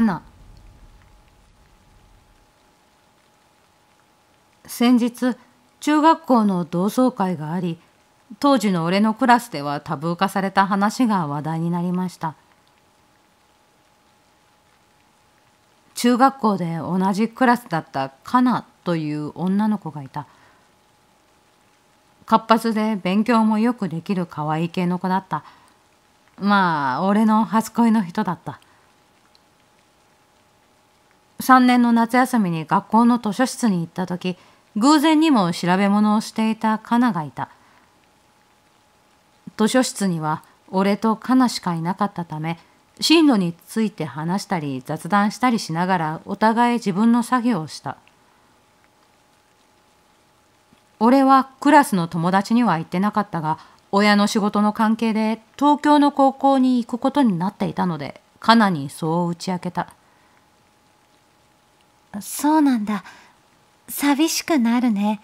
花先日中学校の同窓会があり当時の俺のクラスではタブー化された話が話題になりました中学校で同じクラスだったかなという女の子がいた活発で勉強もよくできる可愛い系の子だったまあ俺の初恋の人だった3年の夏休みに学校の図書室に行った時偶然にも調べ物をしていたカナがいた図書室には俺とカナしかいなかったため進路について話したり雑談したりしながらお互い自分の作業をした俺はクラスの友達には行ってなかったが親の仕事の関係で東京の高校に行くことになっていたのでカナにそう打ち明けた。そうなんだ寂しくなるね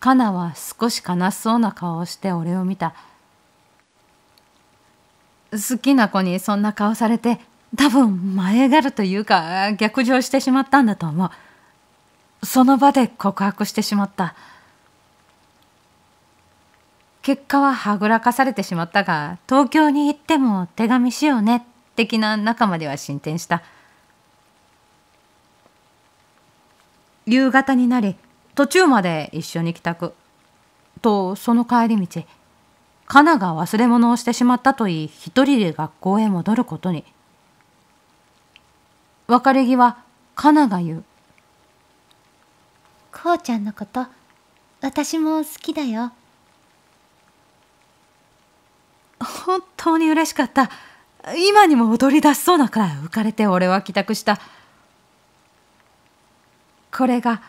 カナは少し悲しそうな顔をして俺を見た好きな子にそんな顔されて多分前がるというか逆上してしまったんだと思うその場で告白してしまった結果ははぐらかされてしまったが東京に行っても手紙しようね的な仲までは進展した。夕方になり途中まで一緒に帰宅とその帰り道カナが忘れ物をしてしまったと言い一人で学校へ戻ることに別れ際カナが言うこうちゃんのこと私も好きだよ本当に嬉しかった今にも踊り出しそうなくらい浮かれて俺は帰宅したこれが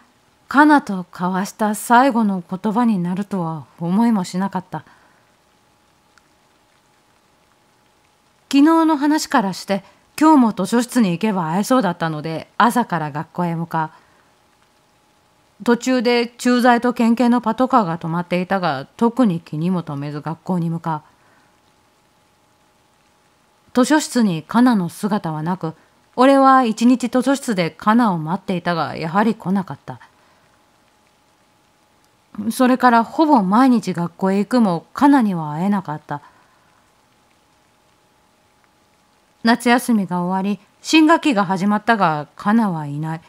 カナと交わした最後の言葉になるとは思いもしなかった昨日の話からして今日も図書室に行けば会えそうだったので朝から学校へ向かう途中で駐在と県警のパトカーが止まっていたが特に気にも留めず学校に向かう図書室にカナの姿はなく俺は一日図書室でカナを待っていたがやはり来なかったそれからほぼ毎日学校へ行くもカナには会えなかった夏休みが終わり新学期が始まったがカナはいない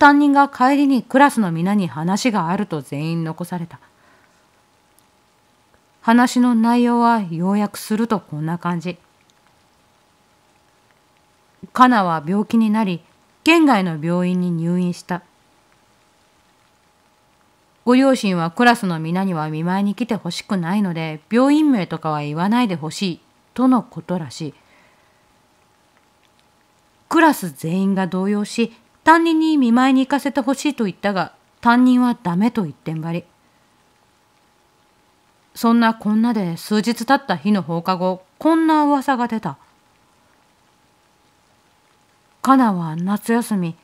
担任が帰りにクラスの皆に話があると全員残された話の内容は要約するとこんな感じカナは病気になり県外の病院に入院したご両親はクラスの皆には見舞いに来てほしくないので病院名とかは言わないでほしいとのことらしいクラス全員が動揺し担任に見舞いに行かせてほしいと言ったが担任はダメと言ってんばりそんなこんなで数日経った日の放課後こんな噂が出たカナは夏休み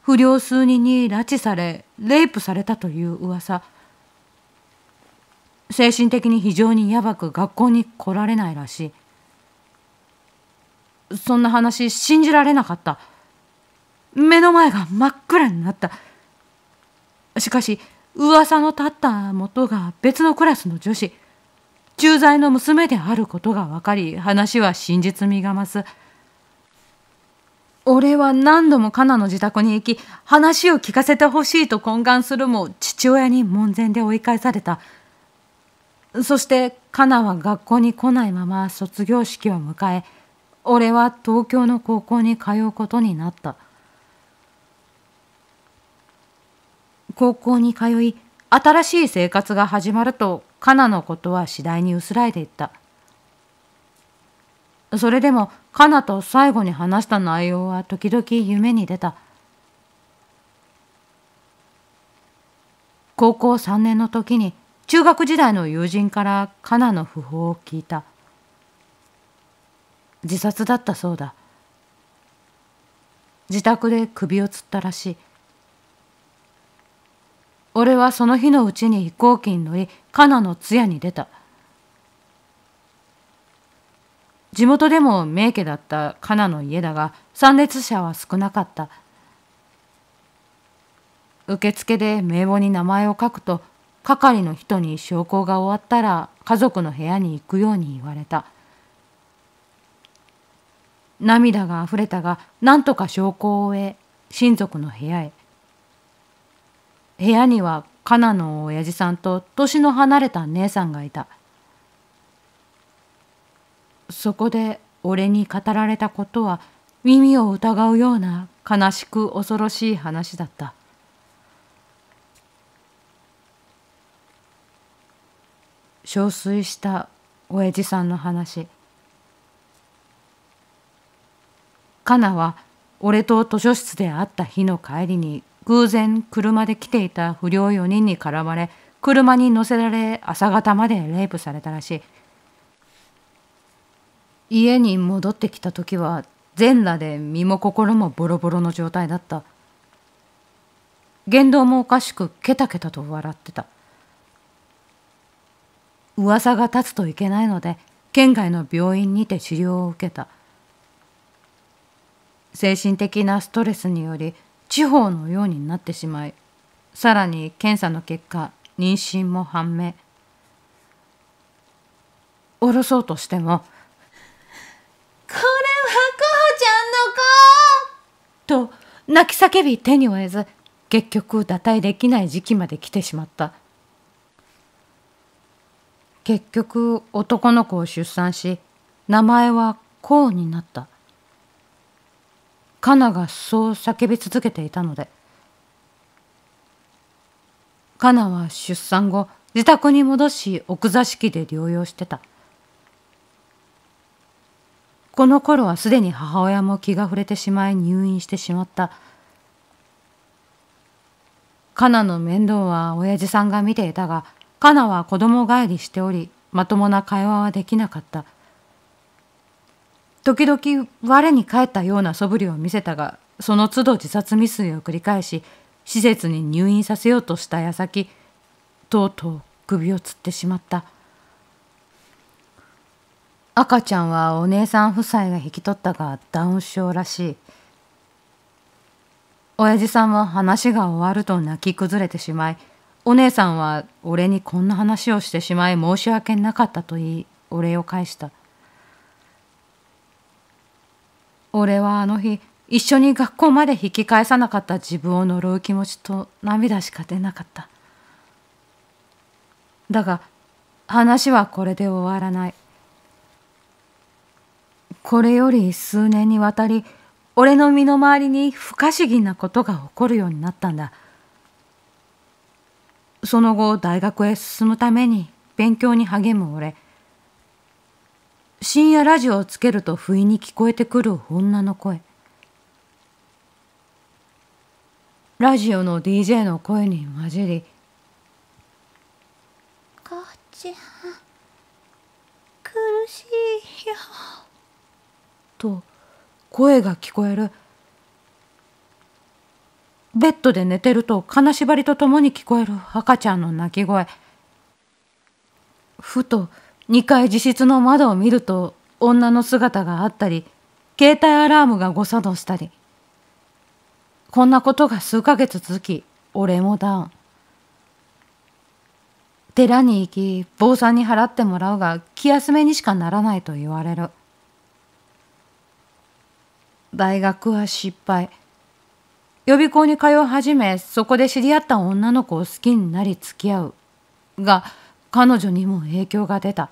不良数人に拉致されレイプされたという噂精神的に非常にやばく学校に来られないらしいそんな話信じられなかった目の前が真っ暗になったしかし噂の立った元が別のクラスの女子駐在の娘であることが分かり話は真実味が増す俺は何度もカナの自宅に行き話を聞かせてほしいと懇願するも父親に門前で追い返されたそしてカナは学校に来ないまま卒業式を迎え俺は東京の高校に通うことになった高校に通い新しい生活が始まるとカナのことは次第に薄らいでいったそれでもカナと最後に話した内容は時々夢に出た高校3年の時に中学時代の友人からカナの訃報を聞いた自殺だったそうだ自宅で首をつったらしい俺はその日のうちに飛行機に乗りカナの通夜に出た地元でも名家だったカナの家だが参列者は少なかった受付で名簿に名前を書くと係の人に証拠が終わったら家族の部屋に行くように言われた涙があふれたが何とか証拠を終え親族の部屋へ部屋にはカナの親父さんと年の離れた姉さんがいた「そこで俺に語られたことは耳を疑うような悲しく恐ろしい話だった。憔悴した親父さんの話。カナは俺と図書室で会った日の帰りに偶然車で来ていた不良4人に絡まれ車に乗せられ朝方までレイプされたらしい。家に戻ってきた時は全裸で身も心もボロボロの状態だった言動もおかしくケタケタと笑ってた噂が立つといけないので県外の病院にて治療を受けた精神的なストレスにより地方のようになってしまいさらに検査の結果妊娠も判明おろそうとしてもと泣き叫び手に負えず結局打退できない時期まで来てしまった結局男の子を出産し名前はこうになったカナがそう叫び続けていたのでカナは出産後自宅に戻し奥座敷で療養してたこの頃はすでに母親も気が触れてしまい入院してしまったカナの面倒は親父さんが見ていたがカナは子供帰りしておりまともな会話はできなかった時々我に返ったような素振りを見せたがその都度自殺未遂を繰り返し施設に入院させようとした矢先とうとう首を吊ってしまった。赤ちゃんはお姉さん夫妻が引き取ったがダウン症らしい親父さんは話が終わると泣き崩れてしまいお姉さんは俺にこんな話をしてしまい申し訳なかったと言いお礼を返した俺はあの日一緒に学校まで引き返さなかった自分を呪う気持ちと涙しか出なかっただが話はこれで終わらないこれより数年にわたり俺の身の回りに不可思議なことが起こるようになったんだその後大学へ進むために勉強に励む俺深夜ラジオをつけると不意に聞こえてくる女の声ラジオの DJ の声に混じり「母ちゃん苦しいよ」と声が聞こえるベッドで寝てると金縛りとともに聞こえる赤ちゃんの泣き声ふと2階自室の窓を見ると女の姿があったり携帯アラームが誤作動したりこんなことが数ヶ月続き俺もダウン寺に行き坊さんに払ってもらうが気休めにしかならないと言われる大学は失敗予備校に通い始めそこで知り合った女の子を好きになり付き合うが彼女にも影響が出た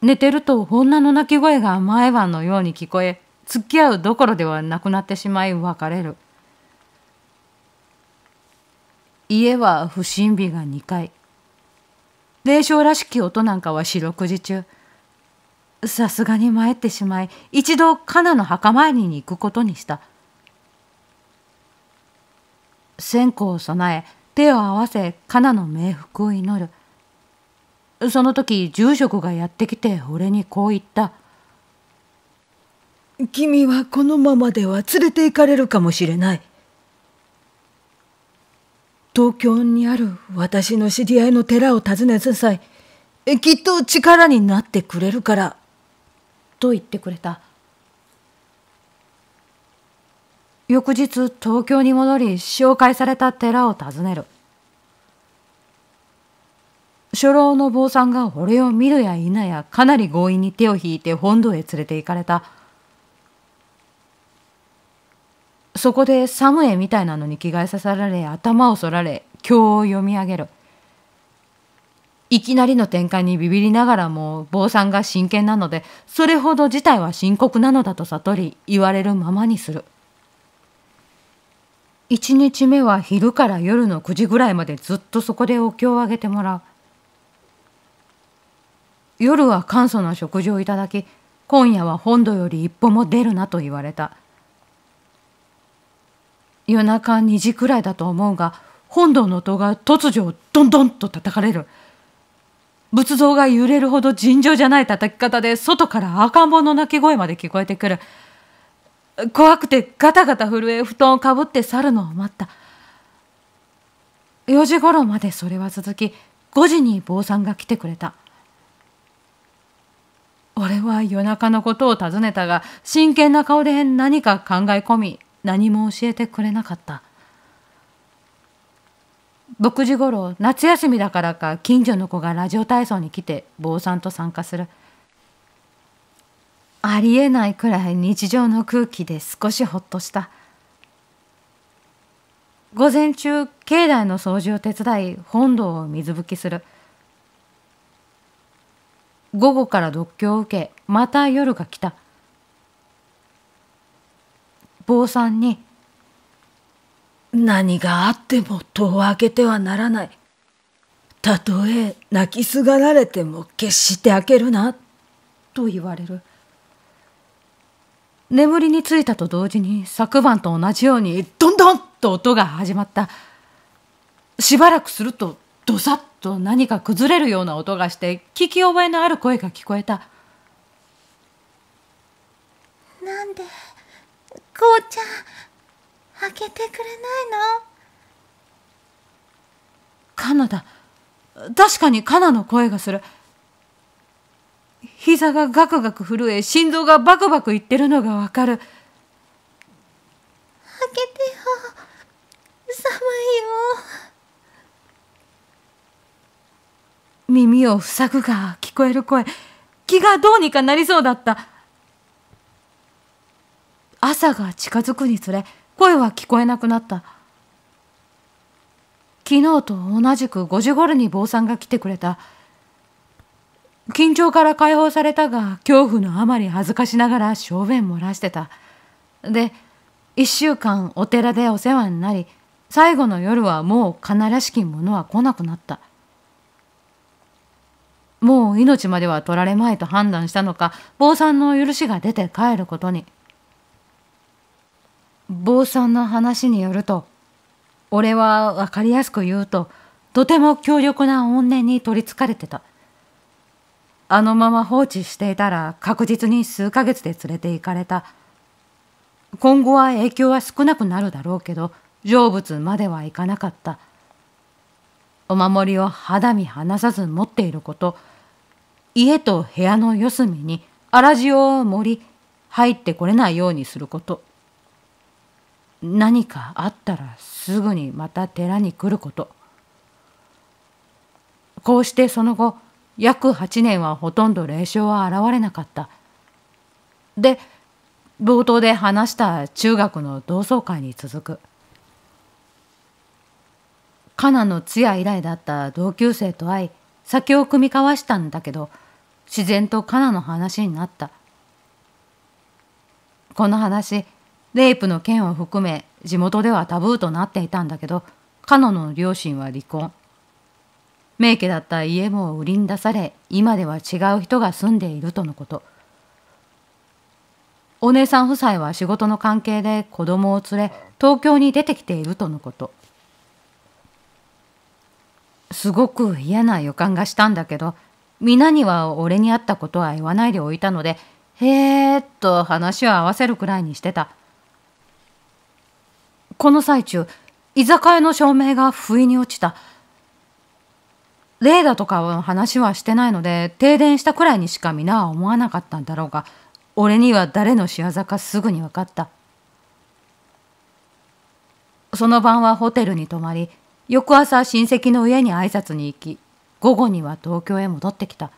寝てると女の泣き声が毎晩のように聞こえ付き合うどころではなくなってしまい別れる家は不審火が2回霊障らしき音なんかは四六時中さすがに参ってしまい一度カナの墓参りに行くことにした線香を備え手を合わせカナの冥福を祈るその時住職がやってきて俺にこう言った「君はこのままでは連れて行かれるかもしれない」東京にある私の知り合いの寺を訪ねた際きっと力になってくれるからと言ってくれた翌日東京に戻り紹介された寺を訪ねる初老の坊さんが俺を見るや否やかなり強引に手を引いて本堂へ連れて行かれたそこでサムエみたいなのに着替えさせられ頭を剃られ経を読み上げるいきなりの展開にビビりながらも坊さんが真剣なのでそれほど事態は深刻なのだと悟り言われるままにする1日目は昼から夜の9時ぐらいまでずっとそこでお経をあげてもらう夜は簡素な食事をいただき今夜は本土より一歩も出るなと言われた夜中2時くらいだと思うが本堂の音が突如どんどんと叩かれる。仏像が揺れるほど尋常じゃない叩き方で外から赤ん坊の泣き声まで聞こえてくる怖くてガタガタ震え布団をかぶって去るのを待った4時頃までそれは続き5時に坊さんが来てくれた俺は夜中のことを尋ねたが真剣な顔で何か考え込み何も教えてくれなかった6時ごろ夏休みだからか近所の子がラジオ体操に来て坊さんと参加するありえないくらい日常の空気で少しほっとした午前中境内の掃除を手伝い本堂を水拭きする午後から読経を受けまた夜が来た坊さんに何があっても戸を開けてはならない。たとえ泣きすがられても決して開けるな。と言われる。眠りについたと同時に昨晩と同じようにどんどんと音が始まった。しばらくするとどさっと何か崩れるような音がして聞き覚えのある声が聞こえた。なんで、こうちゃん。開けてくれないのカナだ確かにカナの声がする膝がガクガク震え心臓がバクバクいってるのがわかる開けてよ寒いよ耳を塞ぐが聞こえる声気がどうにかなりそうだった朝が近づくにつれ声は聞こえなくなった。昨日と同じく5時頃に坊さんが来てくれた。緊張から解放されたが、恐怖のあまり恥ずかしながら小便漏らしてた。で、1週間お寺でお世話になり、最後の夜はもう金らしきものは来なくなった。もう命までは取られまいと判断したのか、坊さんの許しが出て帰ることに。坊さんの話によると俺は分かりやすく言うととても強力な怨念に取りつかれてたあのまま放置していたら確実に数ヶ月で連れて行かれた今後は影響は少なくなるだろうけど成仏まではいかなかったお守りを肌身離さず持っていること家と部屋の四隅に粗塩を盛り入ってこれないようにすること何かあったらすぐにまた寺に来ることこうしてその後約8年はほとんど霊障は現れなかったで冒頭で話した中学の同窓会に続くカナの通夜以来だった同級生と会い酒を酌み交わしたんだけど自然とカナの話になったこの話レイプの件を含め地元ではタブーとなっていたんだけど彼女の両親は離婚名家だった家も売りに出され今では違う人が住んでいるとのことお姉さん夫妻は仕事の関係で子供を連れ東京に出てきているとのことすごく嫌な予感がしたんだけど皆には俺に会ったことは言わないでおいたのでへえと話を合わせるくらいにしてた。この最中居酒屋の照明が不意に落ちたレーダーとかの話はしてないので停電したくらいにしか皆は思わなかったんだろうが俺には誰の仕業かすぐに分かったその晩はホテルに泊まり翌朝親戚の家に挨拶に行き午後には東京へ戻ってきた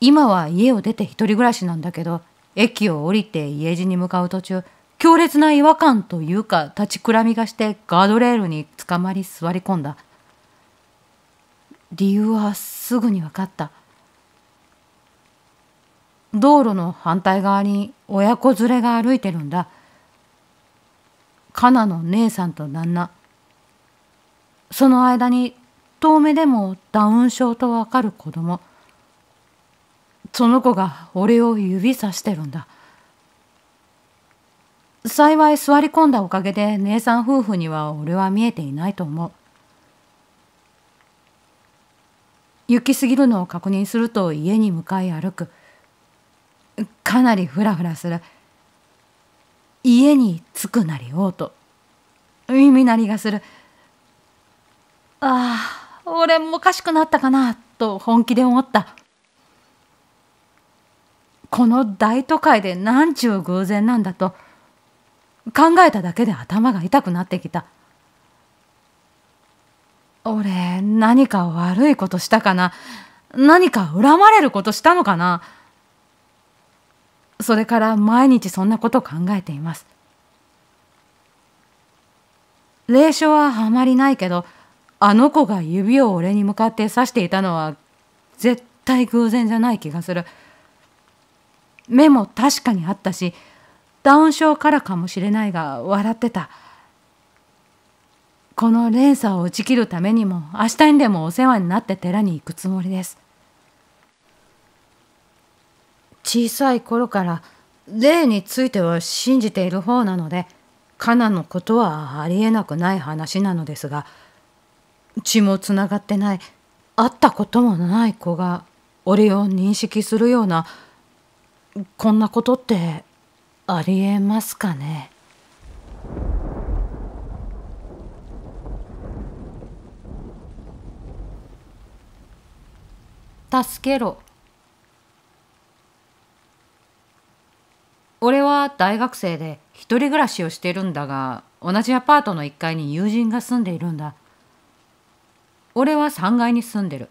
今は家を出て一人暮らしなんだけど駅を降りて家路に向かう途中強烈な違和感というか立ちくらみがしてガードレールにつかまり座り込んだ理由はすぐに分かった道路の反対側に親子連れが歩いてるんだカナの姉さんと旦那その間に遠目でもダウン症とわかる子供その子が俺を指さしてるんだ幸い座り込んだおかげで姉さん夫婦には俺は見えていないと思う行き過ぎるのを確認すると家に向かい歩くかなりフラフラする家に着くなりおうと耳鳴りがするああ俺もおかしくなったかなと本気で思ったこの大都会でなんちゅう偶然なんだと考えただけで頭が痛くなってきた俺何か悪いことしたかな何か恨まれることしたのかなそれから毎日そんなこと考えています霊障はあまりないけどあの子が指を俺に向かって刺していたのは絶対偶然じゃない気がする目も確かにあったしダウン症からかもしれないが笑ってたこの連鎖を打ち切るためにも明日にでもお世話になって寺に行くつもりです小さい頃から霊については信じている方なのでカナのことはありえなくない話なのですが血もつながってない会ったこともない子が俺を認識するようなこんなことってありえますかね助けろ俺は大学生で一人暮らしをしているんだが同じアパートの1階に友人が住んでいるんだ俺は3階に住んでる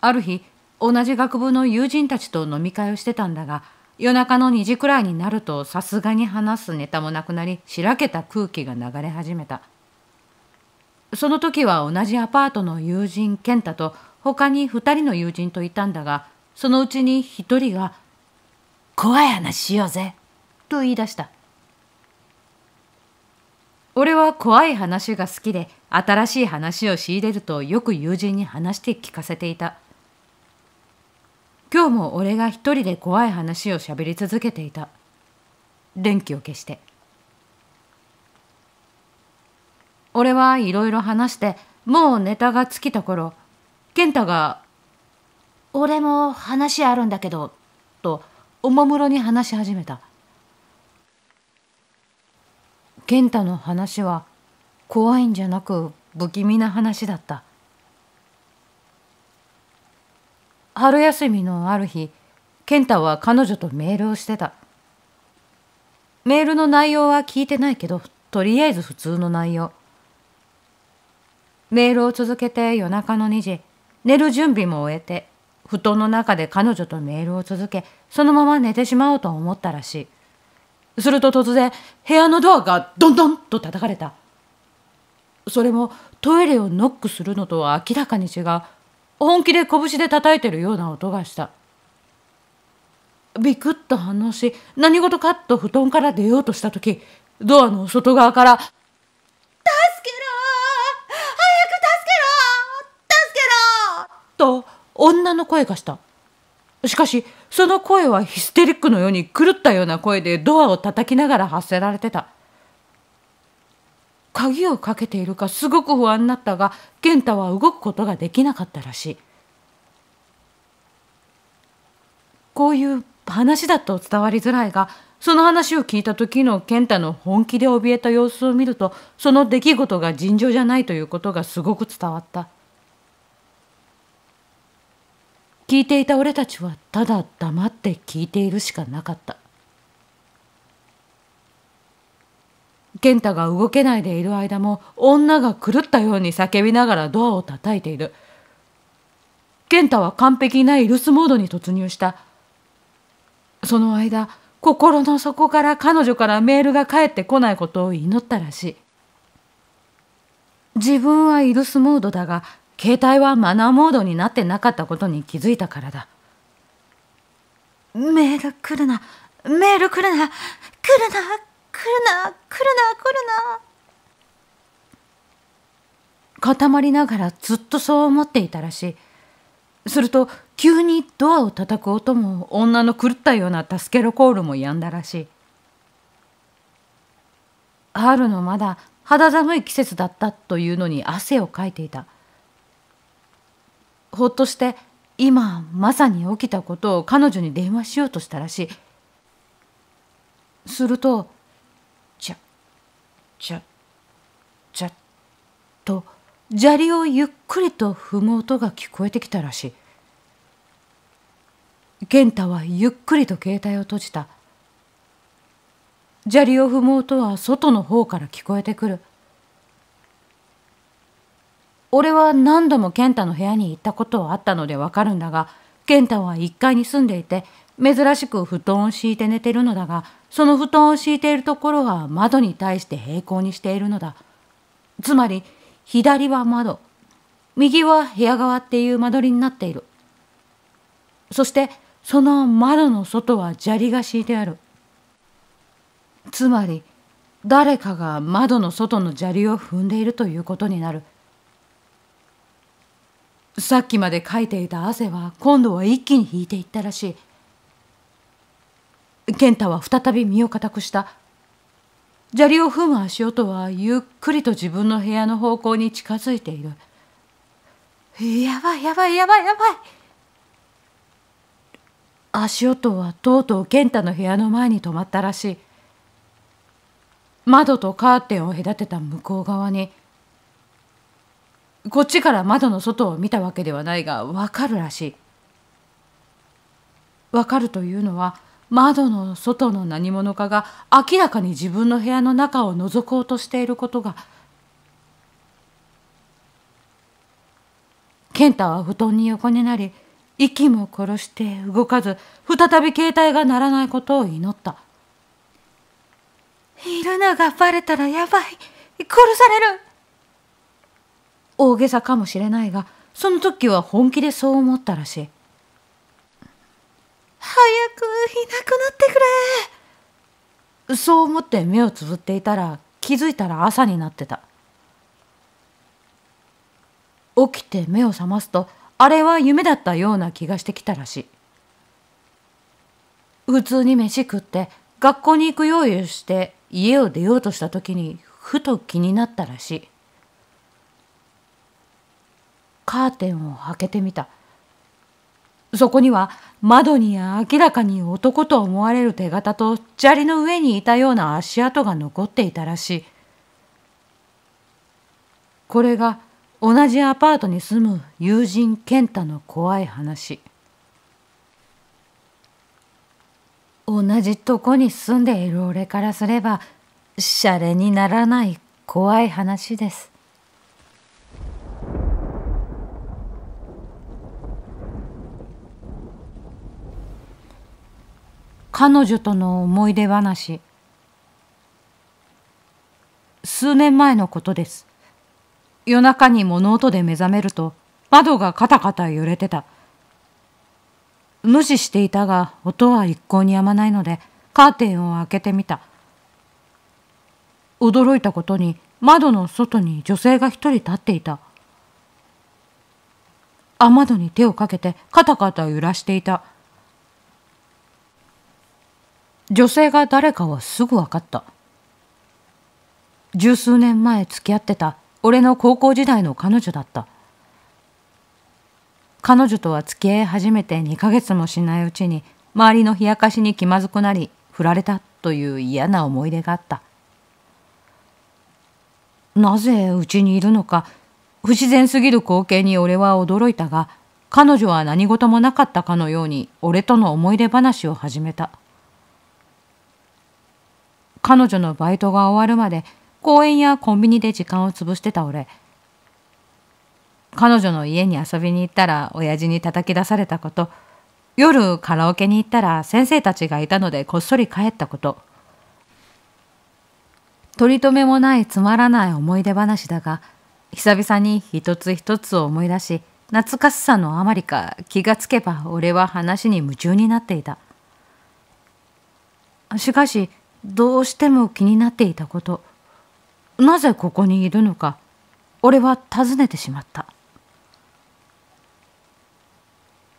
ある日同じ学部の友人たちと飲み会をしてたんだが夜中の2時くらいになるとさすがに話すネタもなくなりしらけた空気が流れ始めたその時は同じアパートの友人健太と他に2人の友人といたんだがそのうちに1人が「怖い話しようぜ」と言い出した俺は怖い話が好きで新しい話を仕入れるとよく友人に話して聞かせていた今日も俺が一人で怖い話をしゃべり続けていた電気を消して俺はいろいろ話してもうネタが尽きた頃健太が「俺も話あるんだけど」とおもむろに話し始めた健太の話は怖いんじゃなく不気味な話だった「春休みのある日健太は彼女とメールをしてたメールの内容は聞いてないけどとりあえず普通の内容メールを続けて夜中の2時寝る準備も終えて布団の中で彼女とメールを続けそのまま寝てしまおうと思ったらしいすると突然部屋のドアがドンドンと叩かれたそれもトイレをノックするのとは明らかに違う本気で拳で叩いてるような音がしたビクッと反応し何事かと布団から出ようとした時ドアの外側から「助けろ早く助けろ助けろ!」と女の声がしたしかしその声はヒステリックのように狂ったような声でドアを叩きながら発せられてた鍵をかけているかすごく不安になったが健太は動くことができなかったらしいこういう話だと伝わりづらいがその話を聞いた時の健太の本気で怯えた様子を見るとその出来事が尋常じゃないということがすごく伝わった聞いていた俺たちはただ黙って聞いているしかなかった健太が動けないでいる間も女が狂ったように叫びながらドアを叩いている健太は完璧なイルスモードに突入したその間心の底から彼女からメールが返ってこないことを祈ったらしい自分はイルスモードだが携帯はマナーモードになってなかったことに気づいたからだメール来るなメール来るな来るな来るな来るな来るな固まりながらずっとそう思っていたらしいすると急にドアを叩く音も女の狂ったような助けるコールもやんだらしい春のまだ肌寒い季節だったというのに汗をかいていたほっとして今まさに起きたことを彼女に電話しようとしたらしいするとちゃちゃと砂利をゆっくりと踏む音が聞こえてきたらしい健太はゆっくりと携帯を閉じた砂利を踏む音は外の方から聞こえてくる俺は何度も健太の部屋に行ったことはあったのでわかるんだが健太は1階に住んでいて珍しく布団を敷いて寝てるのだがその布団を敷いているところは窓に対して平行にしているのだつまり左は窓右は部屋側っていう間取りになっているそしてその窓の外は砂利が敷いてあるつまり誰かが窓の外の砂利を踏んでいるということになるさっきまで書いていた汗は今度は一気に引いていったらしい健太は再び身を固くした砂利を踏む足音はゆっくりと自分の部屋の方向に近づいているやばいやばいやばいやばい足音はとうとう健太の部屋の前に止まったらしい窓とカーテンを隔てた向こう側にこっちから窓の外を見たわけではないがわかるらしいわかるというのは窓の外の何者かが明らかに自分の部屋の中を覗こうとしていることが健太は布団に横になり息も殺して動かず再び携帯が鳴らないことを祈ったいるのがバレたらやばい殺される大げさかもしれないがその時は本気でそう思ったらしい早くいなくなってくれそう思って目をつぶっていたら気づいたら朝になってた起きて目を覚ますとあれは夢だったような気がしてきたらしい普通に飯食って学校に行く用意をして家を出ようとした時にふと気になったらしいカーテンを開けてみた。そこには窓に明らかに男と思われる手形と砂利の上にいたような足跡が残っていたらしい。これが同じアパートに住む友人健太の怖い話。同じとこに住んでいる俺からすれば、シャレにならない怖い話です。彼女との思い出話数年前のことです夜中に物音で目覚めると窓がカタカタ揺れてた無視していたが音は一向にやまないのでカーテンを開けてみた驚いたことに窓の外に女性が一人立っていた雨窓に手をかけてカタカタ揺らしていた女性が誰かはすぐ分かった十数年前付き合ってた俺の高校時代の彼女だった彼女とは付き合い始めて2ヶ月もしないうちに周りの冷やかしに気まずくなり振られたという嫌な思い出があったなぜうちにいるのか不自然すぎる光景に俺は驚いたが彼女は何事もなかったかのように俺との思い出話を始めた。彼女のバイトが終わるまで公園やコンビニで時間を潰してた俺彼女の家に遊びに行ったら親父に叩き出されたこと夜カラオケに行ったら先生たちがいたのでこっそり帰ったこと取り留めもないつまらない思い出話だが久々に一つ一つを思い出し懐かしさのあまりか気がつけば俺は話に夢中になっていたしかしどうしても気になっていたことなぜここにいるのか俺は尋ねてしまった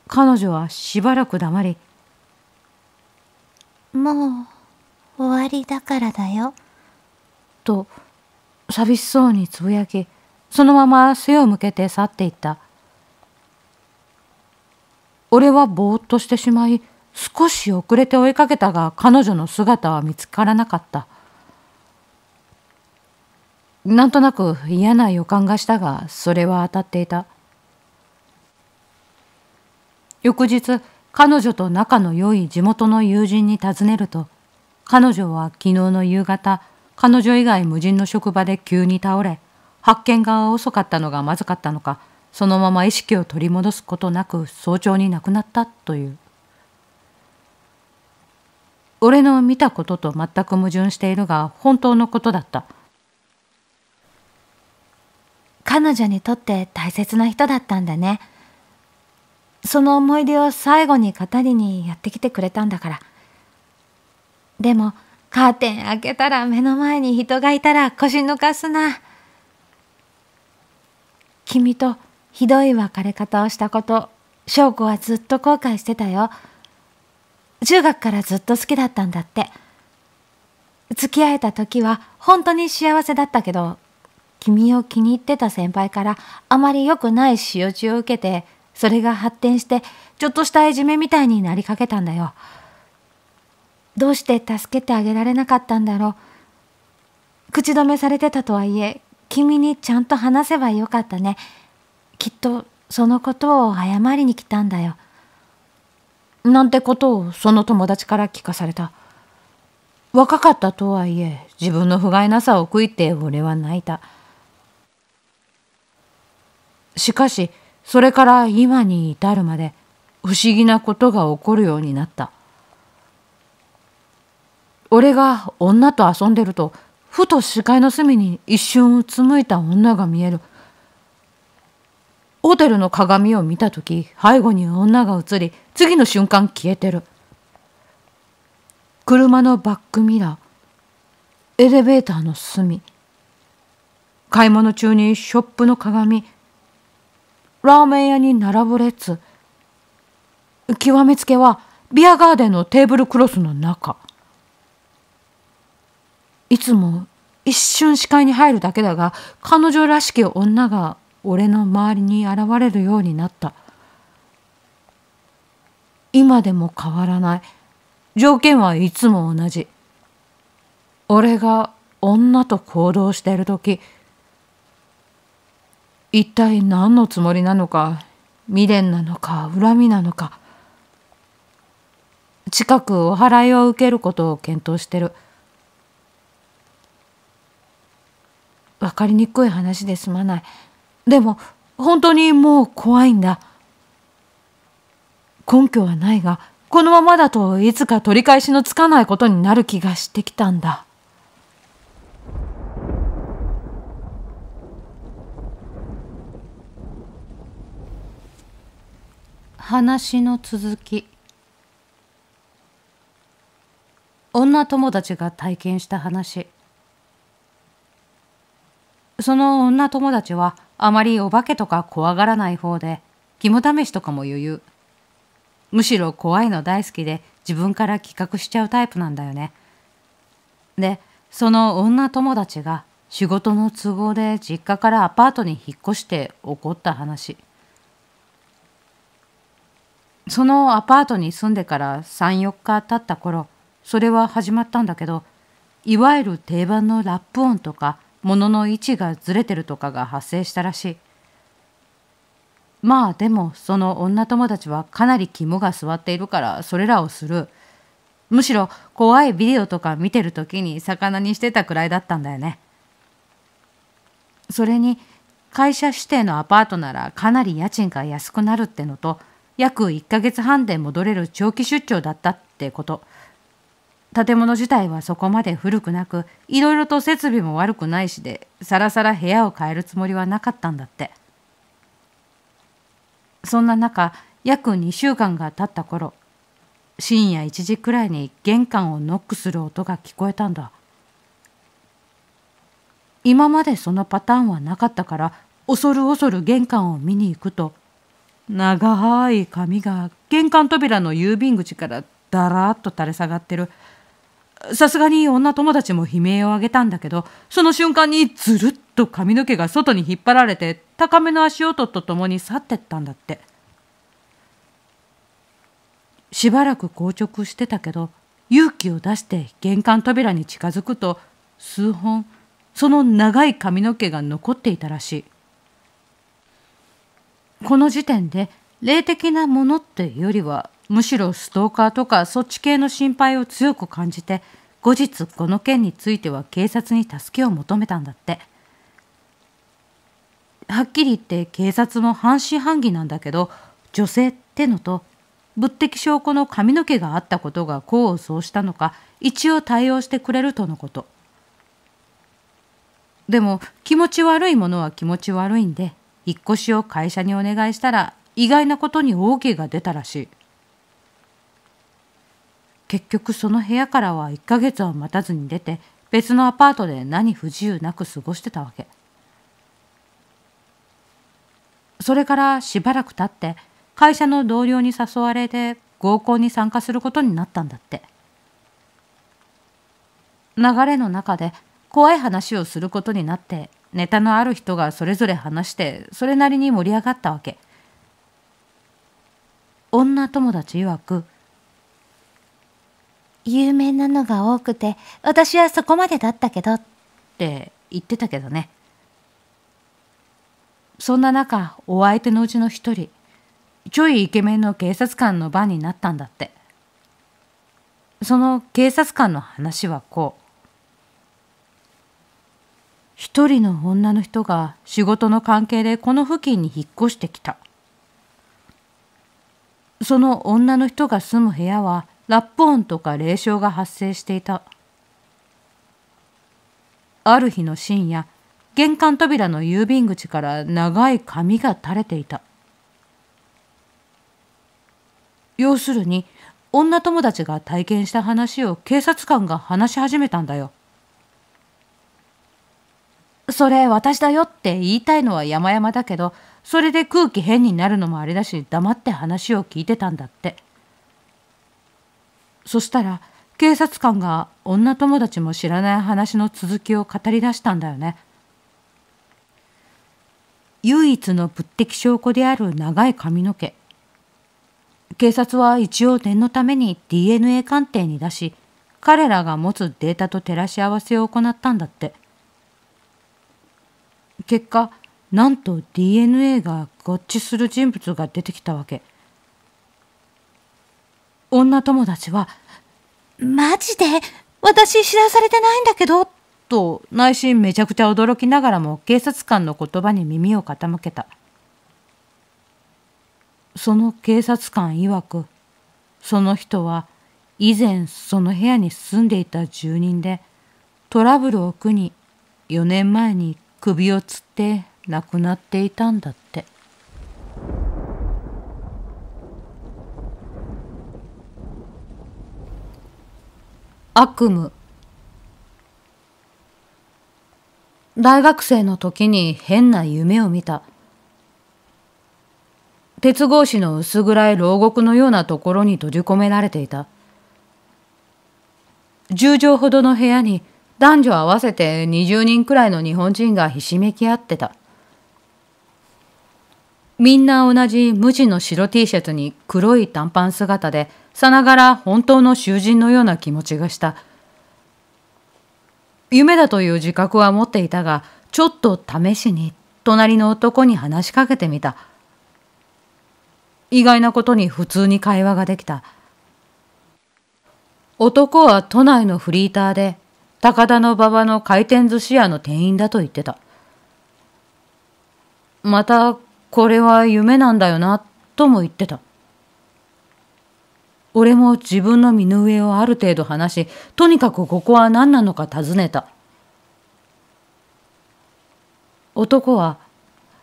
彼女はしばらく黙り「もう終わりだからだよ」と寂しそうにつぶやきそのまま背を向けて去っていった俺はぼーっとしてしまい少し遅れて追いかけたが彼女の姿は見つからなかったなんとなく嫌な予感がしたがそれは当たっていた翌日彼女と仲の良い地元の友人に尋ねると彼女は昨日の夕方彼女以外無人の職場で急に倒れ発見が遅かったのがまずかったのかそのまま意識を取り戻すことなく早朝に亡くなったという。俺の見たことと全く矛盾しているが本当のことだった彼女にとって大切な人だったんだねその思い出を最後に語りにやってきてくれたんだからでもカーテン開けたら目の前に人がいたら腰抜かすな君とひどい別れ方をしたこと翔子はずっと後悔してたよ中学からずっと好きだったんだって付き合えた時は本当に幸せだったけど君を気に入ってた先輩からあまり良くない仕打ちを受けてそれが発展してちょっとしたいじめみたいになりかけたんだよどうして助けてあげられなかったんだろう口止めされてたとはいえ君にちゃんと話せばよかったねきっとそのことを謝りに来たんだよなんてことをその友達から聞かされた。若かったとはいえ、自分の不甲斐なさを悔いて俺は泣いた。しかし、それから今に至るまで不思議なことが起こるようになった。俺が女と遊んでると、ふと視界の隅に一瞬うつむいた女が見える。テルの鏡を見た時背後に女が映り次の瞬間消えてる車のバックミラーエレベーターの隅買い物中にショップの鏡ラーメン屋に並ぶ列極めつけはビアガーデンのテーブルクロスの中いつも一瞬視界に入るだけだが彼女らしき女が俺の周りに現れるようになった今でも変わらない条件はいつも同じ俺が女と行動している時一体何のつもりなのか未練なのか恨みなのか近くお祓いを受けることを検討してる分かりにくい話ですまない。でも本当にもう怖いんだ。根拠はないが、このままだといつか取り返しのつかないことになる気がしてきたんだ。話の続き女友達が体験した話その女友達はあまりお化けとか怖がらない方で肝試しとかも余裕むしろ怖いの大好きで自分から企画しちゃうタイプなんだよねでその女友達が仕事の都合で実家からアパートに引っ越して怒った話そのアパートに住んでから34日経った頃それは始まったんだけどいわゆる定番のラップ音とか物の位置がずれてるとかが発生したらしいまあでもその女友達はかなり肝が据わっているからそれらをするむしろ怖いビデオとか見てる時に魚にしてたくらいだったんだよねそれに会社指定のアパートならかなり家賃が安くなるってのと約1ヶ月半で戻れる長期出張だったってこと建物自体はそこまで古くなくいろいろと設備も悪くないしでさらさら部屋を変えるつもりはなかったんだってそんな中約2週間が経った頃深夜1時くらいに玄関をノックする音が聞こえたんだ今までそのパターンはなかったから恐る恐る玄関を見に行くと長い髪が玄関扉の郵便口からだらっと垂れ下がってるさすがに女友達も悲鳴を上げたんだけどその瞬間にずるっと髪の毛が外に引っ張られて高めの足音とともに去ってったんだってしばらく硬直してたけど勇気を出して玄関扉に近づくと数本その長い髪の毛が残っていたらしいこの時点で霊的なものっていうよりはむしろストーカーとかそっち系の心配を強く感じて後日この件については警察に助けを求めたんだってはっきり言って警察も半信半疑なんだけど女性ってのと物的証拠の髪の毛があったことが功を奏したのか一応対応してくれるとのことでも気持ち悪いものは気持ち悪いんで引っ越しを会社にお願いしたら意外なことに OK が出たらしい。結局その部屋からは1ヶ月は待たずに出て別のアパートで何不自由なく過ごしてたわけそれからしばらく経って会社の同僚に誘われて合コンに参加することになったんだって流れの中で怖い話をすることになってネタのある人がそれぞれ話してそれなりに盛り上がったわけ女友達曰く有名なのが多くて私はそこまでだったけどって言ってたけどねそんな中お相手のうちの一人ちょいイケメンの警察官の番になったんだってその警察官の話はこう一人の女の人が仕事の関係でこの付近に引っ越してきたその女の人が住む部屋はラップ音とか霊障が発生していたある日の深夜玄関扉の郵便口から長い紙が垂れていた要するに女友達が体験した話を警察官が話し始めたんだよそれ私だよって言いたいのは山々だけどそれで空気変になるのもあれだし黙って話を聞いてたんだってそしたら警察官が女友達も知らない話の続きを語り出したんだよね。唯一の物的証拠である長い髪の毛。警察は一応念のために DNA 鑑定に出し、彼らが持つデータと照らし合わせを行ったんだって。結果、なんと DNA が合致する人物が出てきたわけ。女友達は、マジで私知らされてないんだけど、と内心めちゃくちゃ驚きながらも警察官の言葉に耳を傾けた。その警察官曰く、その人は以前その部屋に住んでいた住人で、トラブルを苦に4年前に首をつって亡くなっていたんだって。悪夢大学生の時に変な夢を見た鉄格子の薄暗い牢獄のようなところに閉じ込められていた10畳ほどの部屋に男女合わせて20人くらいの日本人がひしめき合ってたみんな同じ無地の白 T シャツに黒い短パン姿でさながら本当の囚人のような気持ちがした。夢だという自覚は持っていたが、ちょっと試しに隣の男に話しかけてみた。意外なことに普通に会話ができた。男は都内のフリーターで、高田の馬場の回転寿司屋の店員だと言ってた。また、これは夢なんだよな、とも言ってた。俺も自分の身の上をある程度話しとにかくここは何なのか尋ねた男は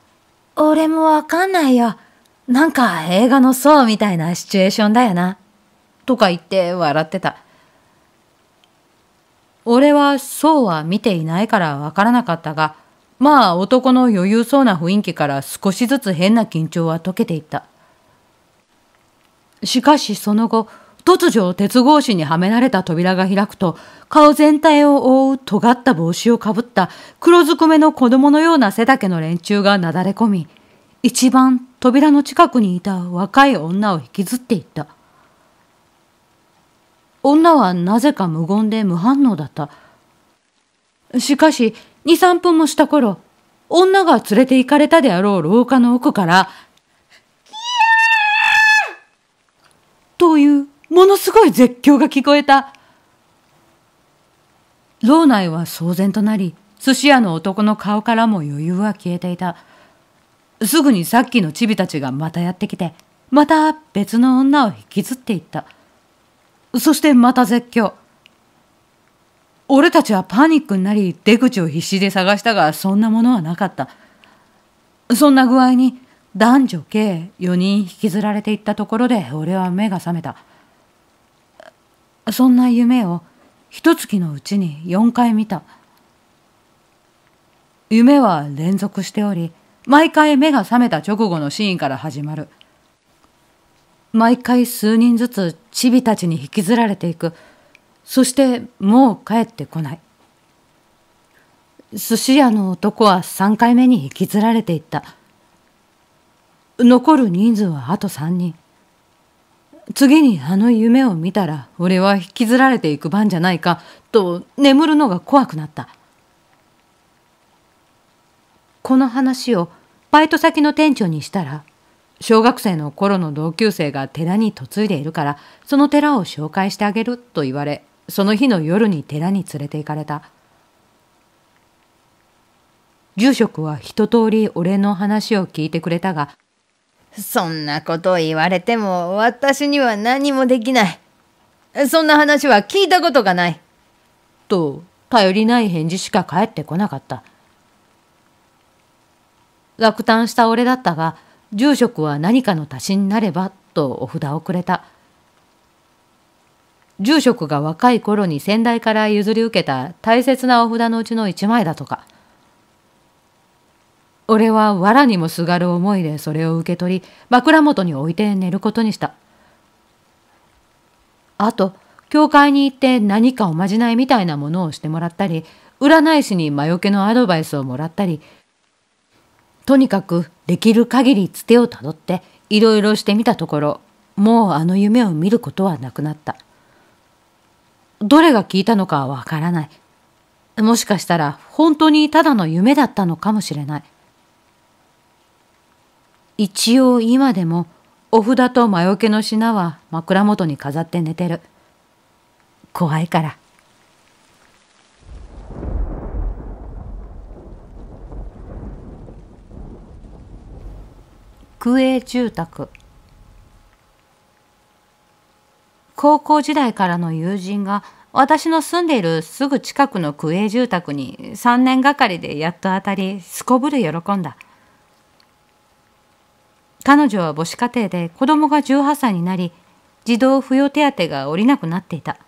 「俺もわかんないよなんか映画のそうみたいなシチュエーションだよな」とか言って笑ってた俺はそうは見ていないからわからなかったがまあ男の余裕そうな雰囲気から少しずつ変な緊張は解けていったしかしその後、突如鉄格子にはめられた扉が開くと、顔全体を覆う尖った帽子をかぶった黒ずくめの子供のような背丈の連中がなだれ込み、一番扉の近くにいた若い女を引きずっていった。女はなぜか無言で無反応だった。しかし、2、3分もした頃、女が連れて行かれたであろう廊下の奥からというものすごい絶叫が聞こえた。牢内は騒然となり、寿司屋の男の顔からも余裕は消えていた。すぐにさっきのチビたちがまたやってきて、また別の女を引きずっていった。そしてまた絶叫。俺たちはパニックになり出口を必死で探したがそんなものはなかった。そんな具合に男女計4人引きずられていったところで俺は目が覚めた。そんな夢を一月のうちに4回見た。夢は連続しており、毎回目が覚めた直後のシーンから始まる。毎回数人ずつチビたちに引きずられていく。そしてもう帰ってこない。寿司屋の男は3回目に引きずられていった。残る人数はあと3人次にあの夢を見たら俺は引きずられていく番じゃないかと眠るのが怖くなったこの話をバイト先の店長にしたら小学生の頃の同級生が寺に嫁いでいるからその寺を紹介してあげると言われその日の夜に寺に連れて行かれた住職は一通り俺の話を聞いてくれたがそんなことを言われても私には何もできない。そんな話は聞いたことがない。と、頼りない返事しか返ってこなかった。落胆した俺だったが、住職は何かの足しになればとお札をくれた。住職が若い頃に先代から譲り受けた大切なお札のうちの一枚だとか。俺は藁にもすがる思いでそれを受け取り枕元に置いて寝ることにした。あと教会に行って何かおまじないみたいなものをしてもらったり占い師に魔除けのアドバイスをもらったりとにかくできる限りつてをたどっていろいろしてみたところもうあの夢を見ることはなくなった。どれが効いたのかはわからない。もしかしたら本当にただの夢だったのかもしれない。一応今でもお札と魔除けの品は枕元に飾って寝てる。怖いから。区営住宅高校時代からの友人が私の住んでいるすぐ近くの区営住宅に3年がかりでやっと当たりすこぶる喜んだ。彼女は母子家庭で子供が18歳になり児童扶養手当が下りなくなっていた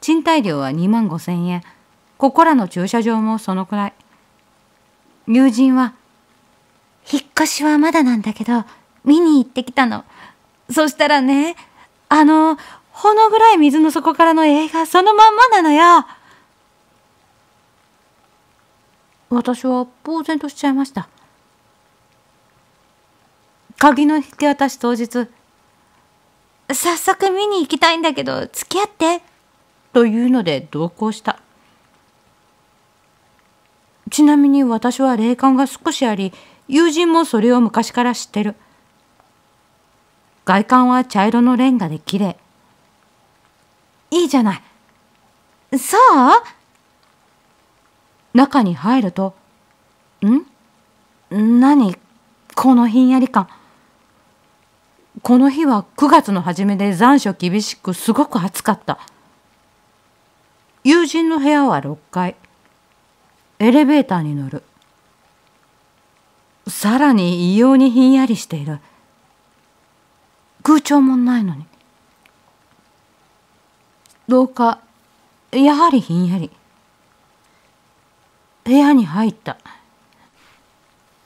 賃貸料は2万5千円ここらの駐車場もそのくらい友人は「引っ越しはまだなんだけど見に行ってきたのそしたらねあのほの暗い水の底からの映画そのまんまなのよ私は呆然としちゃいました鍵の引き渡し当日早速見に行きたいんだけど付き合ってというので同行したちなみに私は霊感が少しあり友人もそれを昔から知ってる外観は茶色のレンガで綺麗いいじゃないそう中に入るとん何このひんやり感この日は9月の初めで残暑厳しくすごく暑かった友人の部屋は6階エレベーターに乗るさらに異様にひんやりしている空調もないのに廊下やはりひんやり部屋に入った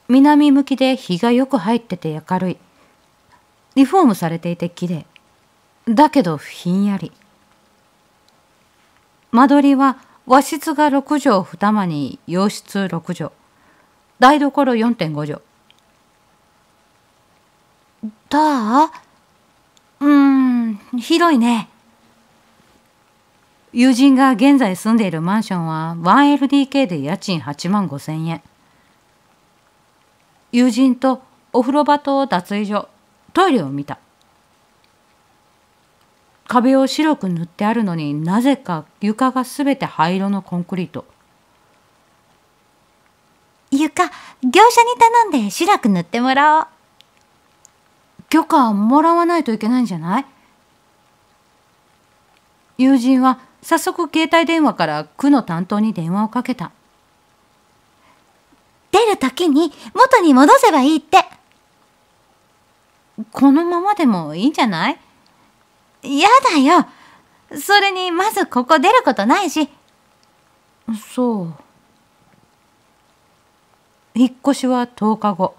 南向きで日がよく入ってて明るいリフォームされていて綺麗だけどひんやり間取りは和室が6畳二間に洋室6畳台所4.5畳だあうん広いね友人が現在住んでいるマンションは 1LDK で家賃8万5千円友人とお風呂場と脱衣所トイレを見た壁を白く塗ってあるのになぜか床がすべて灰色のコンクリート床業者に頼んで白く塗ってもらおう許可もらわないといけないんじゃない友人は早速携帯電話から区の担当に電話をかけた出る時に元に戻せばいいってこのままでもいいんじゃないやだよそれにまずここ出ることないし。そう。引っ越しは10日後。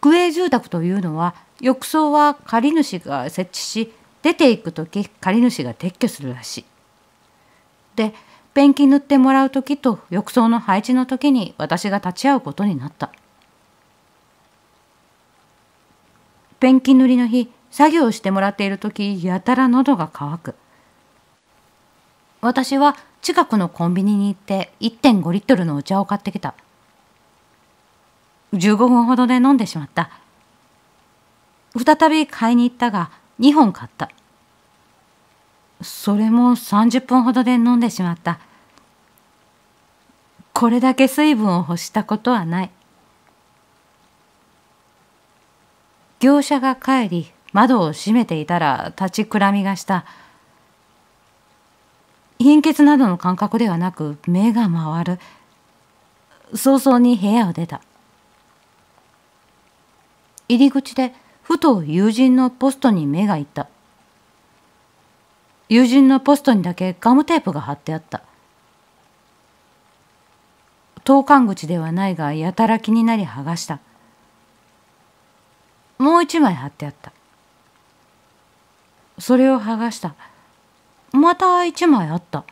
区営住宅というのは浴槽は借り主が設置し出ていく時借り主が撤去するらしい。でペンキ塗ってもらう時と浴槽の配置の時に私が立ち会うことになった。ペンキ塗りの日作業してもらっている時やたら喉が渇く私は近くのコンビニに行って1.5リットルのお茶を買ってきた15分ほどで飲んでしまった再び買いに行ったが2本買ったそれも30分ほどで飲んでしまったこれだけ水分を欲したことはない業者が帰り窓を閉めていたら立ちくらみがした貧血などの感覚ではなく目が回る早々に部屋を出た入り口でふと友人のポストに目がいった友人のポストにだけガムテープが貼ってあった投函口ではないがやたら気になり剥がしたもう一枚貼ってあったそれを剥がしたまた一枚あった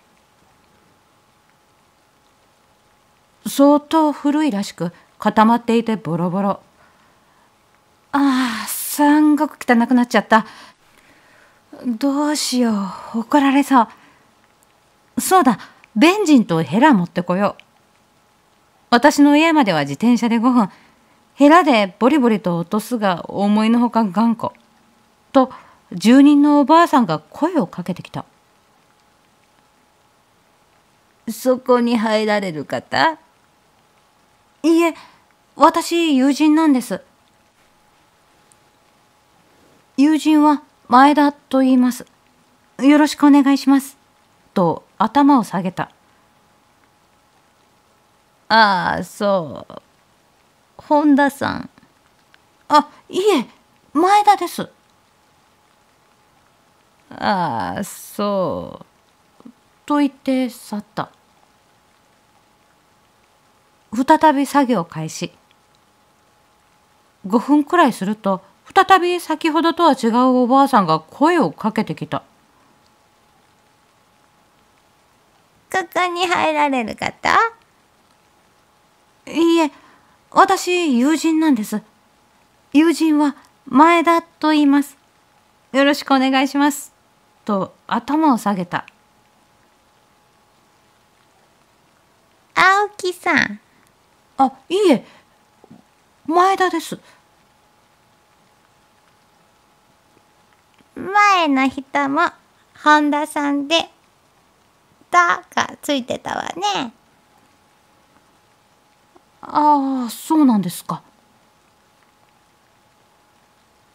相当古いらしく固まっていてボロボロああすん汚くなっちゃったどうしよう怒られそうそうだベンジンとヘラ持ってこよう私の家までは自転車で5分ヘラでボリボリと落とすが思いのほか頑固。と、住人のおばあさんが声をかけてきた。そこに入られる方いいえ、私、友人なんです。友人は前田と言います。よろしくお願いします。と頭を下げた。ああ、そう。本田さん。あ、いえ、前田です。ああ、そう。と言って去った。再び作業開始。5分くらいすると、再び先ほどとは違うおばあさんが声をかけてきた。ここに入られる方いいえ、私、友人なんです。友人は前田と言います。よろしくお願いします。と頭を下げた。青木さん。あ、いいえ。前田です。前の人も本田さんで「だ」がついてたわね。ああそうなんですか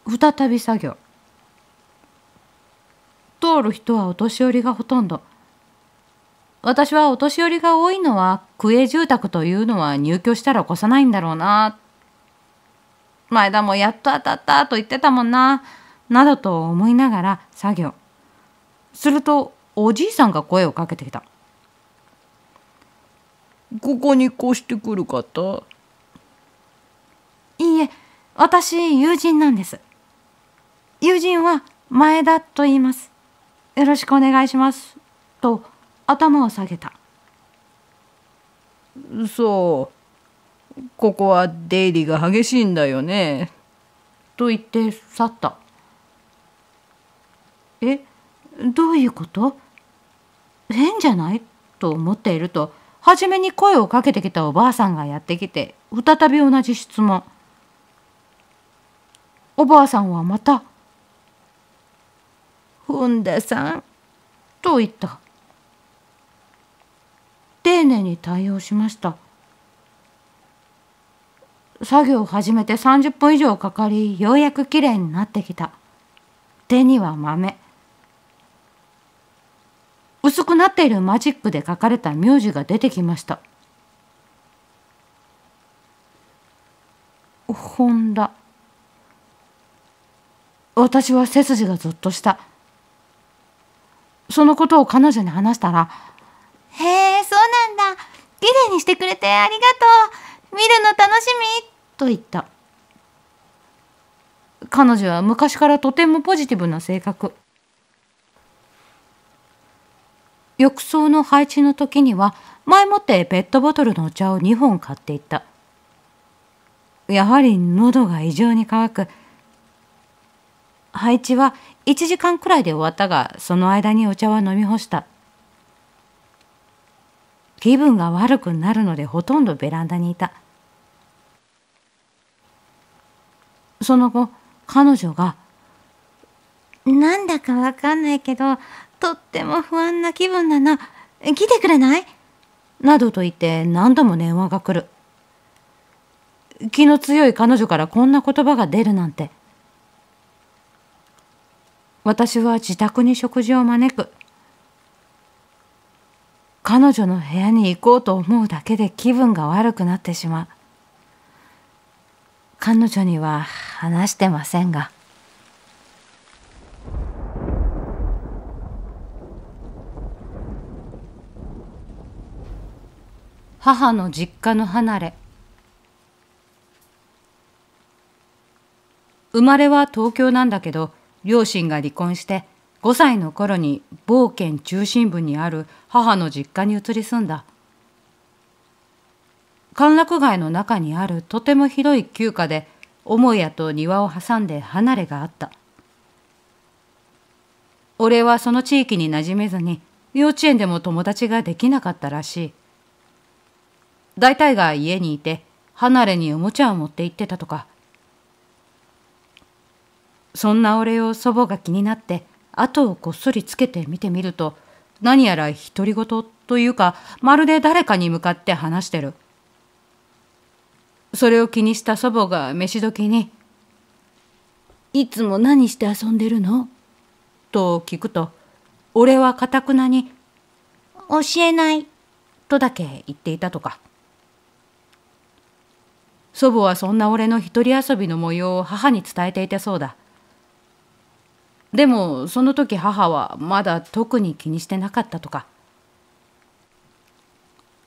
再び作業通る人はお年寄りがほとんど私はお年寄りが多いのは区営住宅というのは入居したら起こさないんだろうな前田もやっと当たったと言ってたもんななどと思いながら作業するとおじいさんが声をかけてきた「ここに越してくる方いいえ私友人なんです友人は前田と言いますよろしくお願いしますと頭を下げたそうここは出入りが激しいんだよねと言って去ったえどういうこと変じゃないと思っていると初めに声をかけてきたおばあさんがやってきて再び同じ質問おばあさんはまた「ふんださん」と言った丁寧に対応しました作業を始めて30分以上かかりようやくきれいになってきた手には豆薄くなっているマジックで書かれた名字が出てきました本田私は背筋がぞっとしたそのことを彼女に話したら「へえそうなんだ綺麗にしてくれてありがとう見るの楽しみ」と言った彼女は昔からとてもポジティブな性格浴槽の配置の時には前もってペットボトルのお茶を2本買っていったやはり喉が異常に渇く配置は1時間くらいで終わったがその間にお茶は飲み干した気分が悪くなるのでほとんどベランダにいたその後彼女が「なんだかわかんないけどとっても不安な気分なの来てくれないなどと言って何度も電話が来る気の強い彼女からこんな言葉が出るなんて私は自宅に食事を招く彼女の部屋に行こうと思うだけで気分が悪くなってしまう彼女には話してませんが母の実家の離れ生まれは東京なんだけど両親が離婚して5歳の頃に某県中心部にある母の実家に移り住んだ歓楽街の中にあるとても広い旧家で母屋と庭を挟んで離れがあった俺はその地域に馴染めずに幼稚園でも友達ができなかったらしい大体が家にいて離れにおもちゃを持って行ってたとかそんな俺を祖母が気になって後をこっそりつけて見てみると何やら独り言というかまるで誰かに向かって話してるそれを気にした祖母が飯時に「いつも何して遊んでるの?」と聞くと俺はかたくなに「教えない」とだけ言っていたとか。祖母はそんな俺の一人遊びの模様を母に伝えていたそうだでもその時母はまだ特に気にしてなかったとか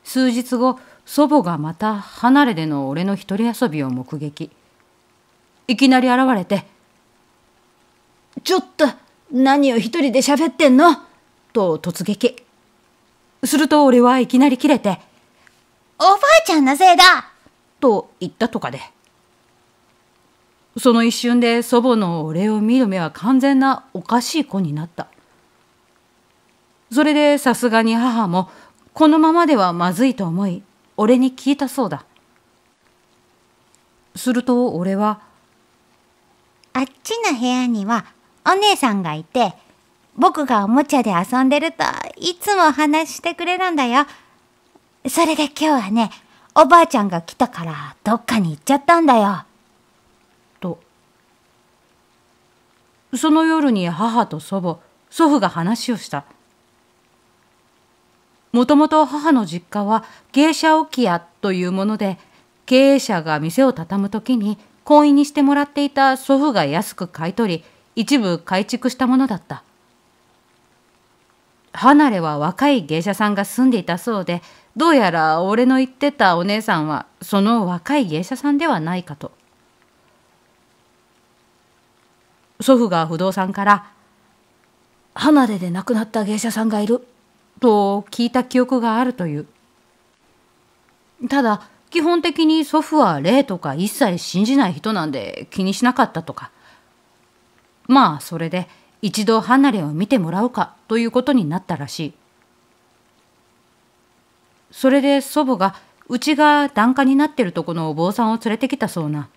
数日後祖母がまた離れでの俺の一人遊びを目撃いきなり現れて「ちょっと何を一人で喋ってんの?」と突撃すると俺はいきなり切れて「おばあちゃんのせいだと言ったとかでその一瞬で祖母の俺を見る目は完全なおかしい子になったそれでさすがに母もこのままではまずいと思い俺に聞いたそうだすると俺は「あっちの部屋にはお姉さんがいて僕がおもちゃで遊んでるといつも話してくれるんだよ。それで今日はねおばあちゃんが来たからどっかに行っちゃったんだよ。と。その夜に母と祖母、祖父が話をした。もともと母の実家は芸者置屋というもので、経営者が店を畳む時に婚姻にしてもらっていた祖父が安く買い取り、一部改築したものだった。離れは若い芸者さんが住んでいたそうで、どうやら俺の言ってたお姉さんはその若い芸者さんではないかと祖父が不動産から「離れで亡くなった芸者さんがいる」と聞いた記憶があるというただ基本的に祖父は霊とか一切信じない人なんで気にしなかったとかまあそれで一度離れを見てもらうかということになったらしい。それで祖母がうちが檀家になってるとこのお坊さんを連れてきたそうな。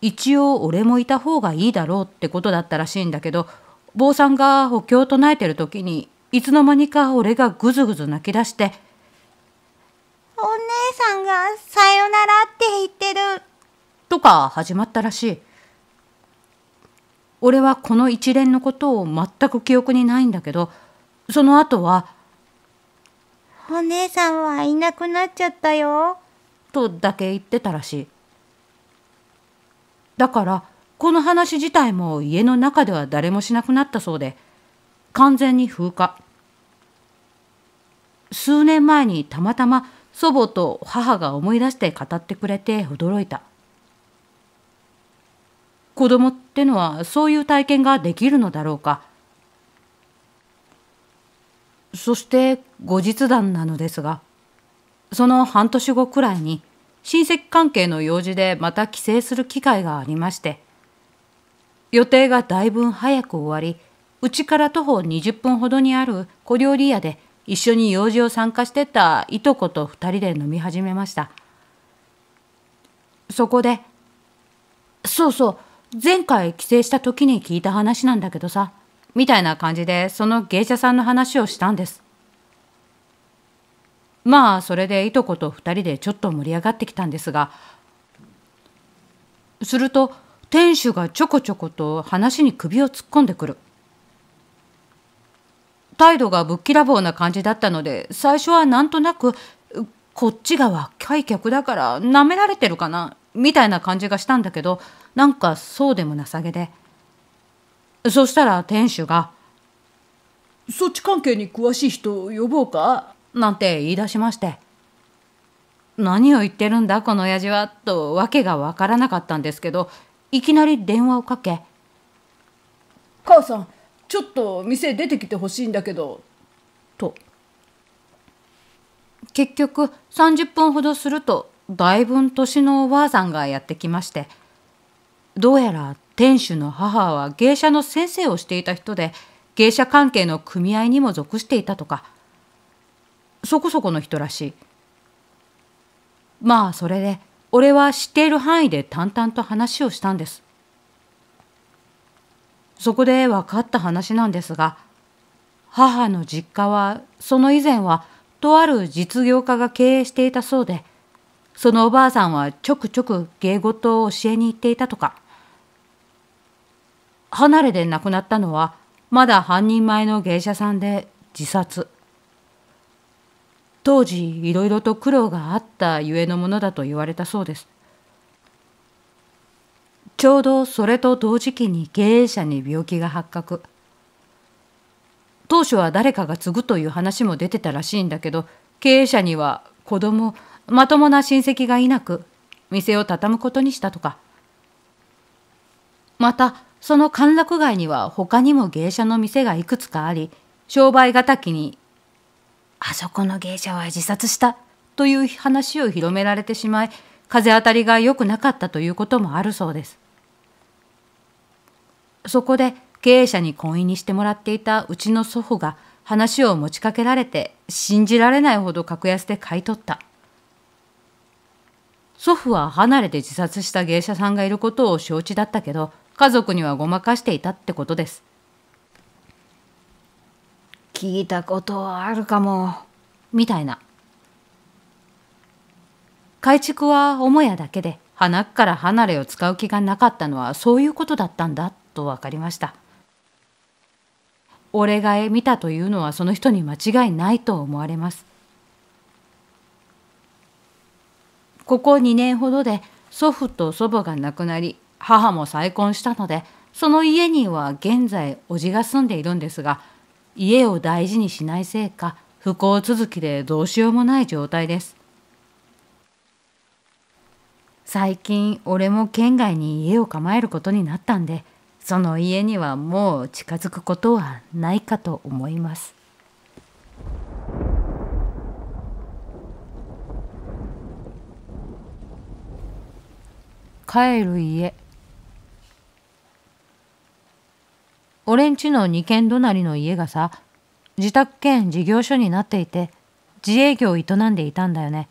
一応俺もいた方がいいだろうってことだったらしいんだけど坊さんがお経を唱えてる時にいつの間にか俺がぐずぐず泣き出して「お姉さんがさよならって言ってる」とか始まったらしい。俺はこの一連のことを全く記憶にないんだけどその後はお姉さんはいなくなっちゃったよ。とだけ言ってたらしい。だから、この話自体も家の中では誰もしなくなったそうで、完全に風化。数年前にたまたま祖母と母が思い出して語ってくれて驚いた。子供ってのはそういう体験ができるのだろうか。そして後日談なのですがその半年後くらいに親戚関係の用事でまた帰省する機会がありまして予定がだいぶ早く終わりうちから徒歩20分ほどにある小料理屋で一緒に用事を参加してたいとこと二人で飲み始めましたそこで「そうそう前回帰省した時に聞いた話なんだけどさみたいな感じでその芸者さんの話をしたんですまあそれでいとこと二人でちょっと盛り上がってきたんですがすると店主がちょこちょこと話に首を突っ込んでくる態度がぶっきらぼうな感じだったので最初はなんとなくこっちが若い客だから舐められてるかなみたいな感じがしたんだけどなんかそうでもなさげでそしたら店主が「そっち関係に詳しい人呼ぼうか?」なんて言い出しまして「何を言ってるんだこの親父は」と訳が分からなかったんですけどいきなり電話をかけ「母さんちょっと店出てきてほしいんだけど」と。結局30分ほどするとだいぶ年のおばあさんがやってきましてどうやら店主の母は芸者の先生をしていた人で芸者関係の組合にも属していたとかそこそこの人らしいまあそれで俺は知っている範囲で淡々と話をしたんですそこで分かった話なんですが母の実家はその以前はとある実業家が経営していたそうでそのおばあさんはちょくちょく芸事を教えに行っていたとか。離れで亡くなったのはまだ半人前の芸者さんで自殺当時いろいろと苦労があったゆえのものだと言われたそうですちょうどそれと同時期に経営者に病気が発覚当初は誰かが継ぐという話も出てたらしいんだけど経営者には子供まともな親戚がいなく店を畳むことにしたとかまたその歓楽街には他にも芸者の店がいくつかあり、商売がたきに、あそこの芸者は自殺したという話を広められてしまい、風当たりが良くなかったということもあるそうです。そこで経営者に婚姻にしてもらっていたうちの祖父が話を持ちかけられて信じられないほど格安で買い取った。祖父は離れて自殺した芸者さんがいることを承知だったけど、家族にはごまかしていたってことです聞いたことはあるかもみたいな改築は母屋だけで花から離れを使う気がなかったのはそういうことだったんだと分かりました俺が見たというのはその人に間違いないと思われますここ2年ほどで祖父と祖母が亡くなり母も再婚したのでその家には現在叔父が住んでいるんですが家を大事にしないせいか不幸続きでどうしようもない状態です最近俺も県外に家を構えることになったんでその家にはもう近づくことはないかと思います帰る家俺んちの2軒隣の家がさ自宅兼事業所になっていて自営業を営んでいたんだよね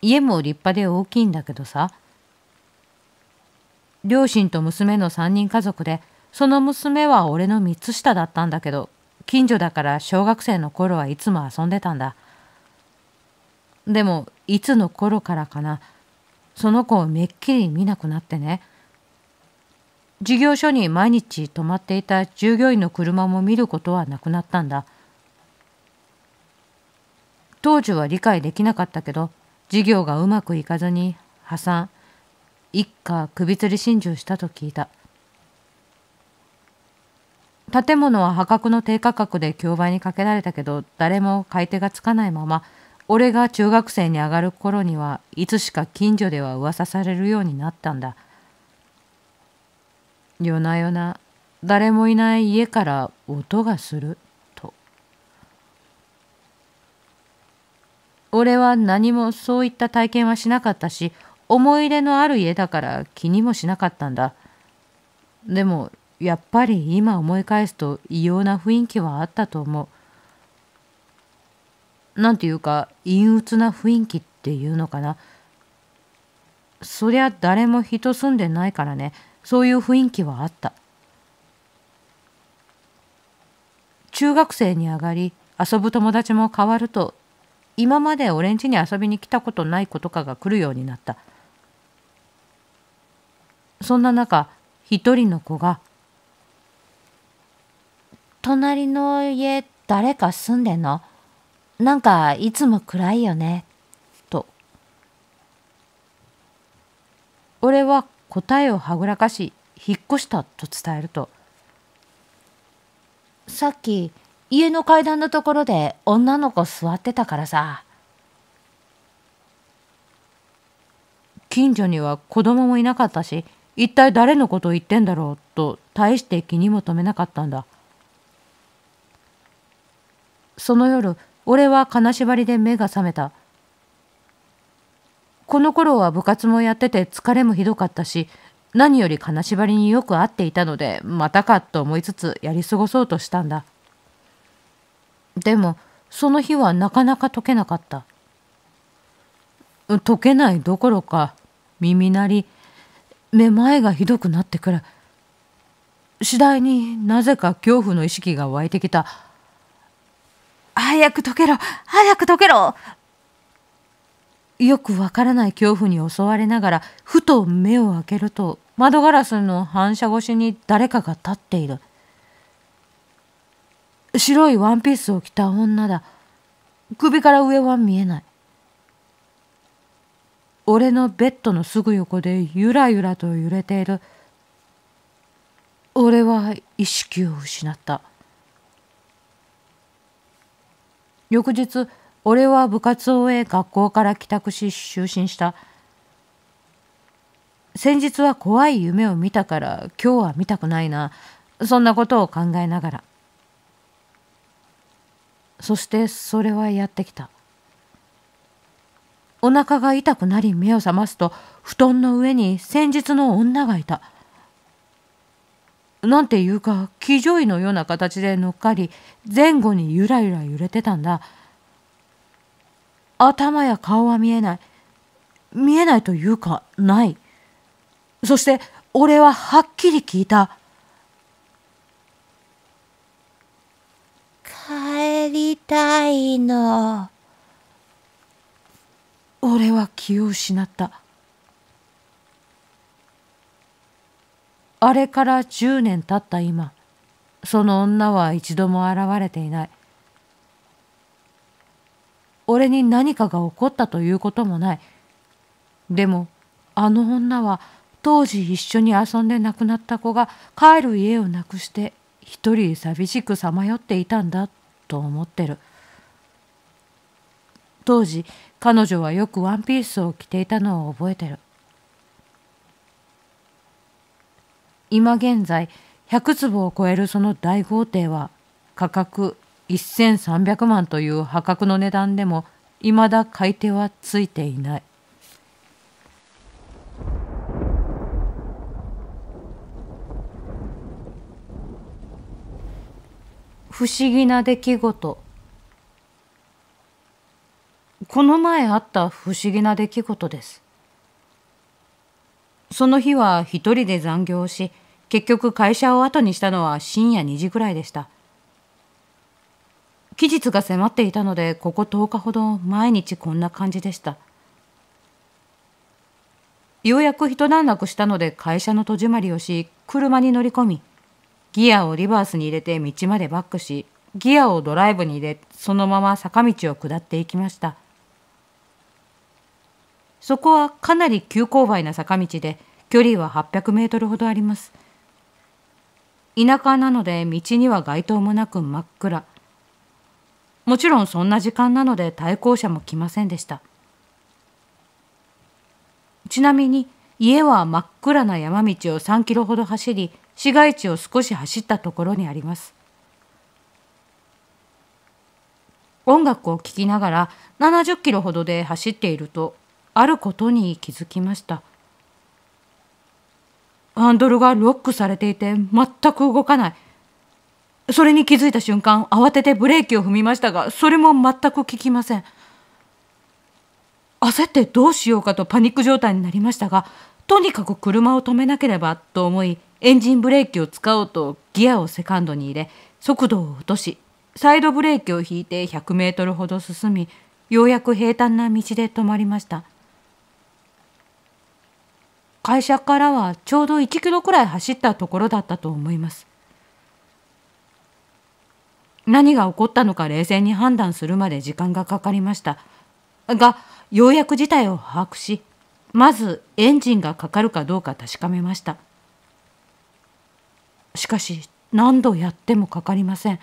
家も立派で大きいんだけどさ両親と娘の3人家族でその娘は俺の3つ下だったんだけど近所だから小学生の頃はいつも遊んでたんだでもいつの頃からかなその子をめっきり見なくなってね事業所に毎日泊まっていた従業員の車も見ることはなくなったんだ当時は理解できなかったけど事業がうまくいかずに破産一家首吊り心中したと聞いた建物は破格の低価格で競売にかけられたけど誰も買い手がつかないまま俺が中学生に上がる頃にはいつしか近所では噂されるようになったんだ夜な夜な誰もいない家から音がすると俺は何もそういった体験はしなかったし思い入れのある家だから気にもしなかったんだでもやっぱり今思い返すと異様な雰囲気はあったと思うなんていうか陰鬱な雰囲気っていうのかなそりゃ誰も人住んでないからねそういう雰囲気はあった中学生に上がり遊ぶ友達も変わると今まで俺ん家に遊びに来たことない子とかが来るようになったそんな中一人の子が「隣の家誰か住んでんのなんかいつも暗いよね」と俺は答えをはぐらかし引っ越したと伝えると「さっき家の階段のところで女の子座ってたからさ」近所には子供もいなかったし一体誰のことを言ってんだろうと大して気にも留めなかったんだその夜俺は金縛りで目が覚めた。この頃は部活もやってて疲れもひどかったし何より金縛りによく会っていたのでまたかと思いつつやり過ごそうとしたんだでもその日はなかなか解けなかった解けないどころか耳鳴りめまいがひどくなってくる次第になぜか恐怖の意識が湧いてきた早く解けろ早く解けろよくわからない恐怖に襲われながらふと目を開けると窓ガラスの反射越しに誰かが立っている白いワンピースを着た女だ首から上は見えない俺のベッドのすぐ横でゆらゆらと揺れている俺は意識を失った翌日俺は部活を終え学校から帰宅し就寝した先日は怖い夢を見たから今日は見たくないなそんなことを考えながらそしてそれはやってきたお腹が痛くなり目を覚ますと布団の上に先日の女がいたなんていうか騎乗位のような形で乗っかり前後にゆらゆら揺れてたんだ頭や顔は見えない見えないというかないそして俺ははっきり聞いた帰りたいの俺は気を失ったあれから10年経った今その女は一度も現れていない俺に何かが起こったということもない。でもあの女は当時一緒に遊んで亡くなった子が帰る家をなくして一人寂しくさまよっていたんだと思ってる。当時彼女はよくワンピースを着ていたのを覚えてる。今現在100坪を超えるその大豪邸は価格1300万という破格の値段でもいまだ買い手はついていない。不思議な出来事この前あった不思議な出来事ですその日は一人で残業し結局会社を後にしたのは深夜2時くらいでした期日が迫っていたのでここ10日ほど毎日こんな感じでしたようやく一段落したので会社の戸締まりをし車に乗り込みギアをリバースに入れて道までバックしギアをドライブに入れそのまま坂道を下っていきましたそこはかなり急勾配な坂道で距離は800メートルほどあります田舎なので道には街灯もなく真っ暗もちろんそんな時間なので対向車も来ませんでしたちなみに家は真っ暗な山道を3キロほど走り市街地を少し走ったところにあります音楽を聴きながら70キロほどで走っているとあることに気づきましたハンドルがロックされていて全く動かないそれに気づいた瞬間慌ててブレーキを踏みましたがそれも全く効きません焦ってどうしようかとパニック状態になりましたがとにかく車を止めなければと思いエンジンブレーキを使おうとギアをセカンドに入れ速度を落としサイドブレーキを引いて100メートルほど進みようやく平坦な道で止まりました会社からはちょうど1キロくらい走ったところだったと思います何が起こったのか冷静に判断するまで時間がかかりましたがようやく事態を把握しまずエンジンがかかるかどうか確かめましたしかし何度やってもかかりません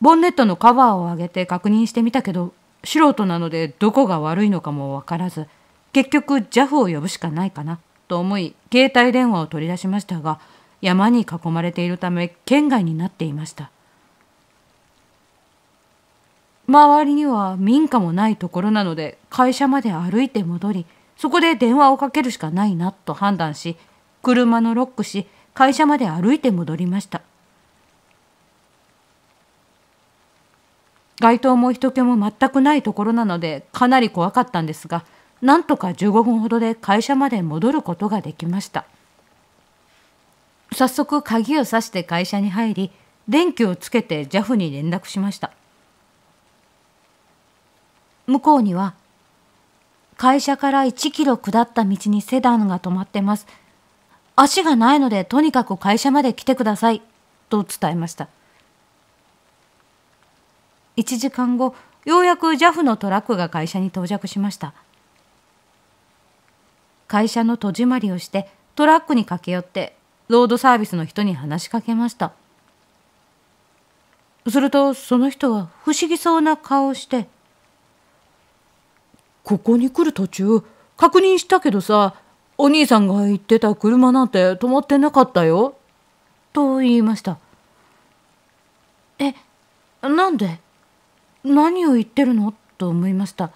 ボンネットのカバーを上げて確認してみたけど素人なのでどこが悪いのかも分からず結局 JAF を呼ぶしかないかなと思い携帯電話を取り出しましたが山に囲まれているため県外になっていました周りには民家もないところなので会社まで歩いて戻りそこで電話をかけるしかないなと判断し車のロックし会社まで歩いて戻りました街灯も人気も全くないところなのでかなり怖かったんですがなんとか15分ほどで会社まで戻ることができました。早速鍵をさして会社に入り電気をつけて JAF に連絡しました向こうには「会社から1キロ下った道にセダンが止まってます足がないのでとにかく会社まで来てください」と伝えました1時間後ようやく JAF のトラックが会社に到着しました会社の戸締まりをしてトラックに駆け寄ってロードサービスの人に話しかけましたするとその人は不思議そうな顔をして「ここに来る途中確認したけどさお兄さんが言ってた車なんて止まってなかったよ」と言いました「えなんで何を言ってるの?」と思いました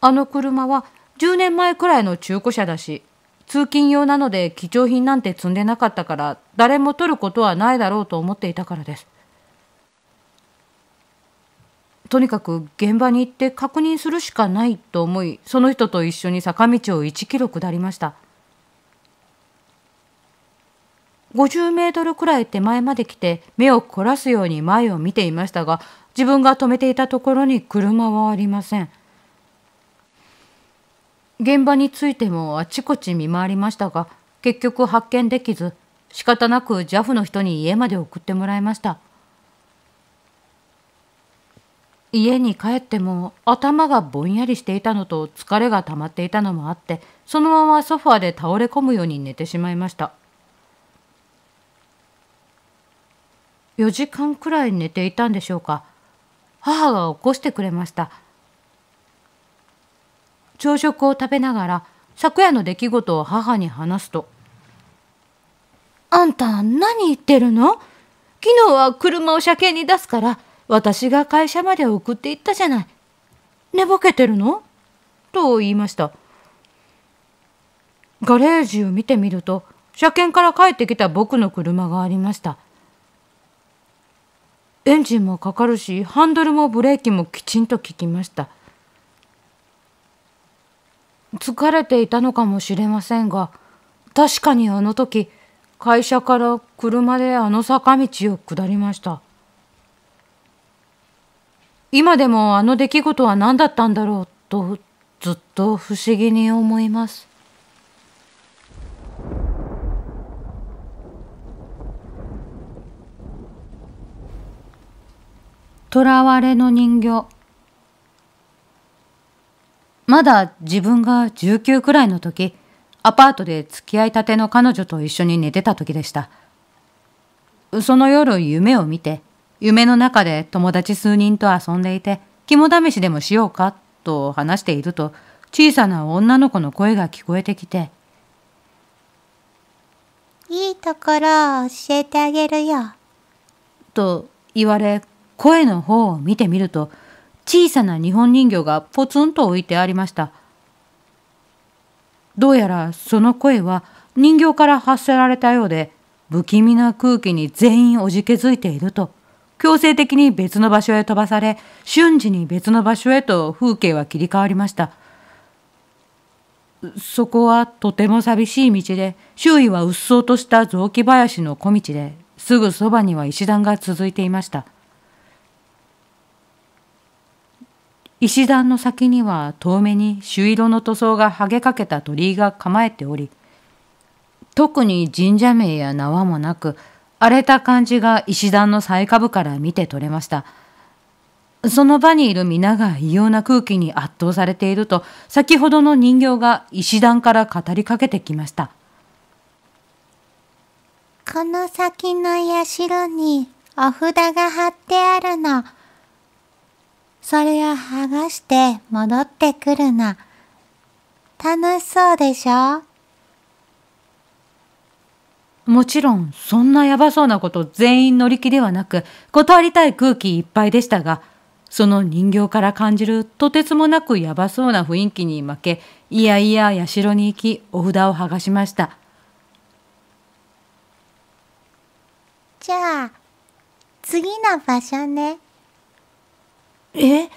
あの車は10年前くらいの中古車だし通勤用なので貴重品なんて積んでなかったから誰も取ることはないだろうと思っていたからですとにかく現場に行って確認するしかないと思いその人と一緒に坂道を1キロ下りました50メートルくらい手前まで来て目を凝らすように前を見ていましたが自分が止めていたところに車はありません。現場についてもあちこち見回りましたが結局発見できず仕方なく JAF の人に家まで送ってもらいました家に帰っても頭がぼんやりしていたのと疲れが溜まっていたのもあってそのままソファーで倒れ込むように寝てしまいました4時間くらい寝ていたんでしょうか母が起こしてくれました朝食を食べながら昨夜の出来事を母に話すと「あんた何言ってるの昨日は車を車検に出すから私が会社まで送っていったじゃない寝ぼけてるの?」と言いましたガレージを見てみると車検から帰ってきた僕の車がありましたエンジンもかかるしハンドルもブレーキもきちんと効きました「疲れていたのかもしれませんが確かにあの時会社から車であの坂道を下りました今でもあの出来事は何だったんだろうとずっと不思議に思います囚われの人形まだ自分が19くらいの時、アパートで付き合いたての彼女と一緒に寝てた時でした。その夜夢を見て、夢の中で友達数人と遊んでいて、肝試しでもしようかと話していると、小さな女の子の声が聞こえてきて、いいところを教えてあげるよ。と言われ、声の方を見てみると、小さな日本人形がポツンと置いてありました。どうやらその声は人形から発せられたようで、不気味な空気に全員おじけづいていると、強制的に別の場所へ飛ばされ、瞬時に別の場所へと風景は切り替わりました。そこはとても寂しい道で、周囲はうっそうとした雑木林の小道で、すぐそばには石段が続いていました。石段の先には遠目に朱色の塗装が剥げかけた鳥居が構えており特に神社名や縄もなく荒れた感じが石段の最下部から見て取れましたその場にいる皆が異様な空気に圧倒されていると先ほどの人形が石段から語りかけてきましたこの先の社にお札が貼ってあるのそれを剥がして戻ってくるの。楽しそうでしょもちろん、そんなやばそうなこと全員乗り気ではなく、断りたい空気いっぱいでしたが、その人形から感じるとてつもなくやばそうな雰囲気に負け、いやいや社に行き、お札を剥がしました。じゃあ、次の場所ね。え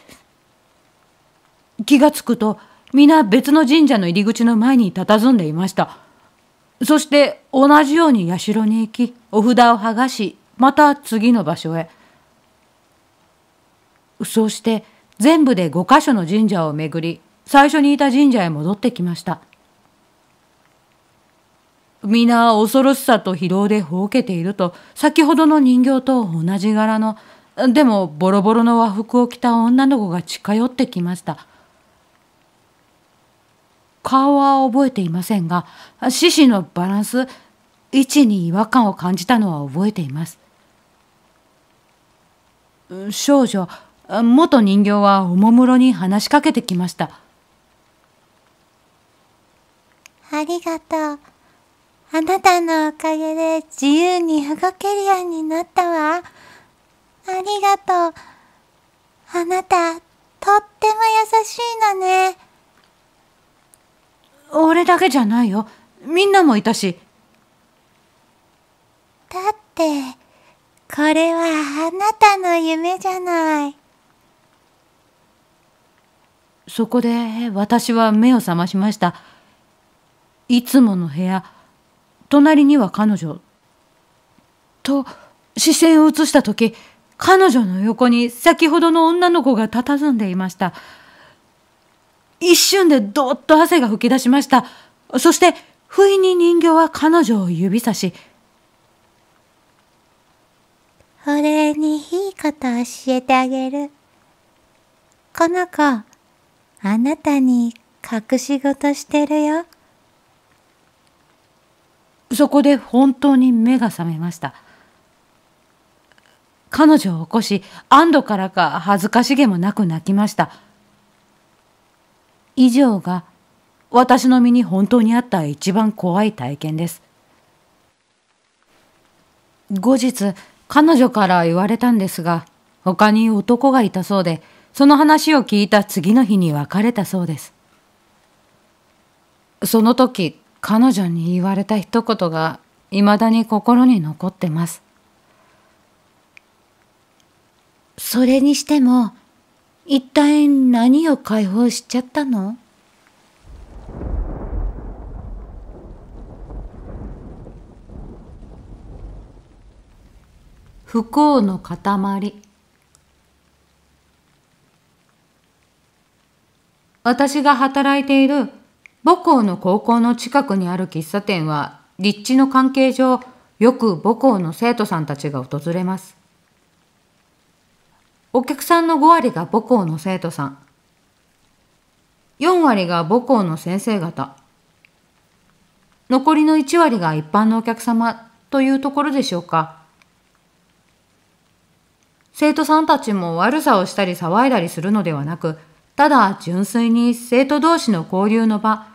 気がつくと皆別の神社の入り口の前に佇んでいましたそして同じように社に行きお札を剥がしまた次の場所へそうして全部で5箇所の神社を巡り最初にいた神社へ戻ってきました皆恐ろしさと疲労でほうけていると先ほどの人形と同じ柄のでもボロボロの和服を着た女の子が近寄ってきました。顔は覚えていませんが獅子のバランス位置に違和感を感じたのは覚えています少女元人形はおもむろに話しかけてきましたありがとうあなたのおかげで自由に動けるようになったわありがとう。あなた、とっても優しいのね。俺だけじゃないよ。みんなもいたし。だって、これはあなたの夢じゃない。そこで私は目を覚ましました。いつもの部屋、隣には彼女。と、視線を移した時、彼女の横に先ほどの女の子が佇んでいました。一瞬でどっと汗が噴き出しました。そして、不意に人形は彼女を指さし、俺にいいこと教えてあげる。この子、あなたに隠し事してるよ。そこで本当に目が覚めました。彼女を起こし、安堵からか恥ずかしげもなく泣きました。以上が私の身に本当にあった一番怖い体験です。後日、彼女から言われたんですが、他に男がいたそうで、その話を聞いた次の日に別れたそうです。その時、彼女に言われた一言が未だに心に残ってます。それにしても、一体何を解放しちゃったの不幸の塊私が働いている母校の高校の近くにある喫茶店は立地の関係上よく母校の生徒さんたちが訪れますお客さんの5割が母校の生徒さん。4割が母校の先生方。残りの1割が一般のお客様というところでしょうか。生徒さんたちも悪さをしたり騒いだりするのではなく、ただ純粋に生徒同士の交流の場、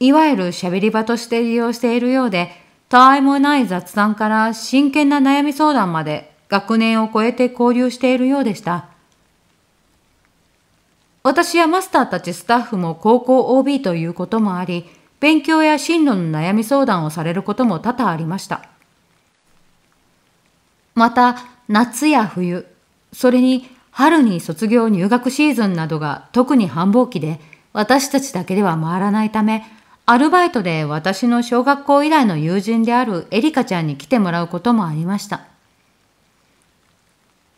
いわゆる喋り場として利用しているようで、たわいもない雑談から真剣な悩み相談まで学年を超えて交流しているようでした。私やマスターたちスタッフも高校 OB ということもあり、勉強や進路の悩み相談をされることも多々ありました。また、夏や冬、それに春に卒業入学シーズンなどが特に繁忙期で、私たちだけでは回らないため、アルバイトで私の小学校以来の友人であるエリカちゃんに来てもらうこともありました。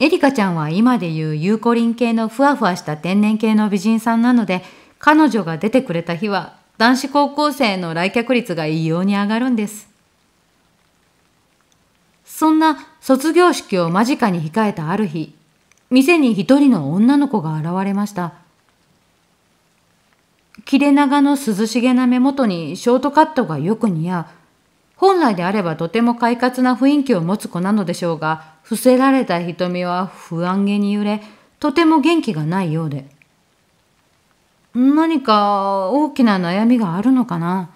エリカちゃんは今でいうユーコリン系のふわふわした天然系の美人さんなので、彼女が出てくれた日は男子高校生の来客率が異様に上がるんです。そんな卒業式を間近に控えたある日、店に一人の女の子が現れました。切れ長の涼しげな目元にショートカットがよく似合う本来であればとても快活な雰囲気を持つ子なのでしょうが、伏せられた瞳は不安げに揺れ、とても元気がないようで。何か大きな悩みがあるのかな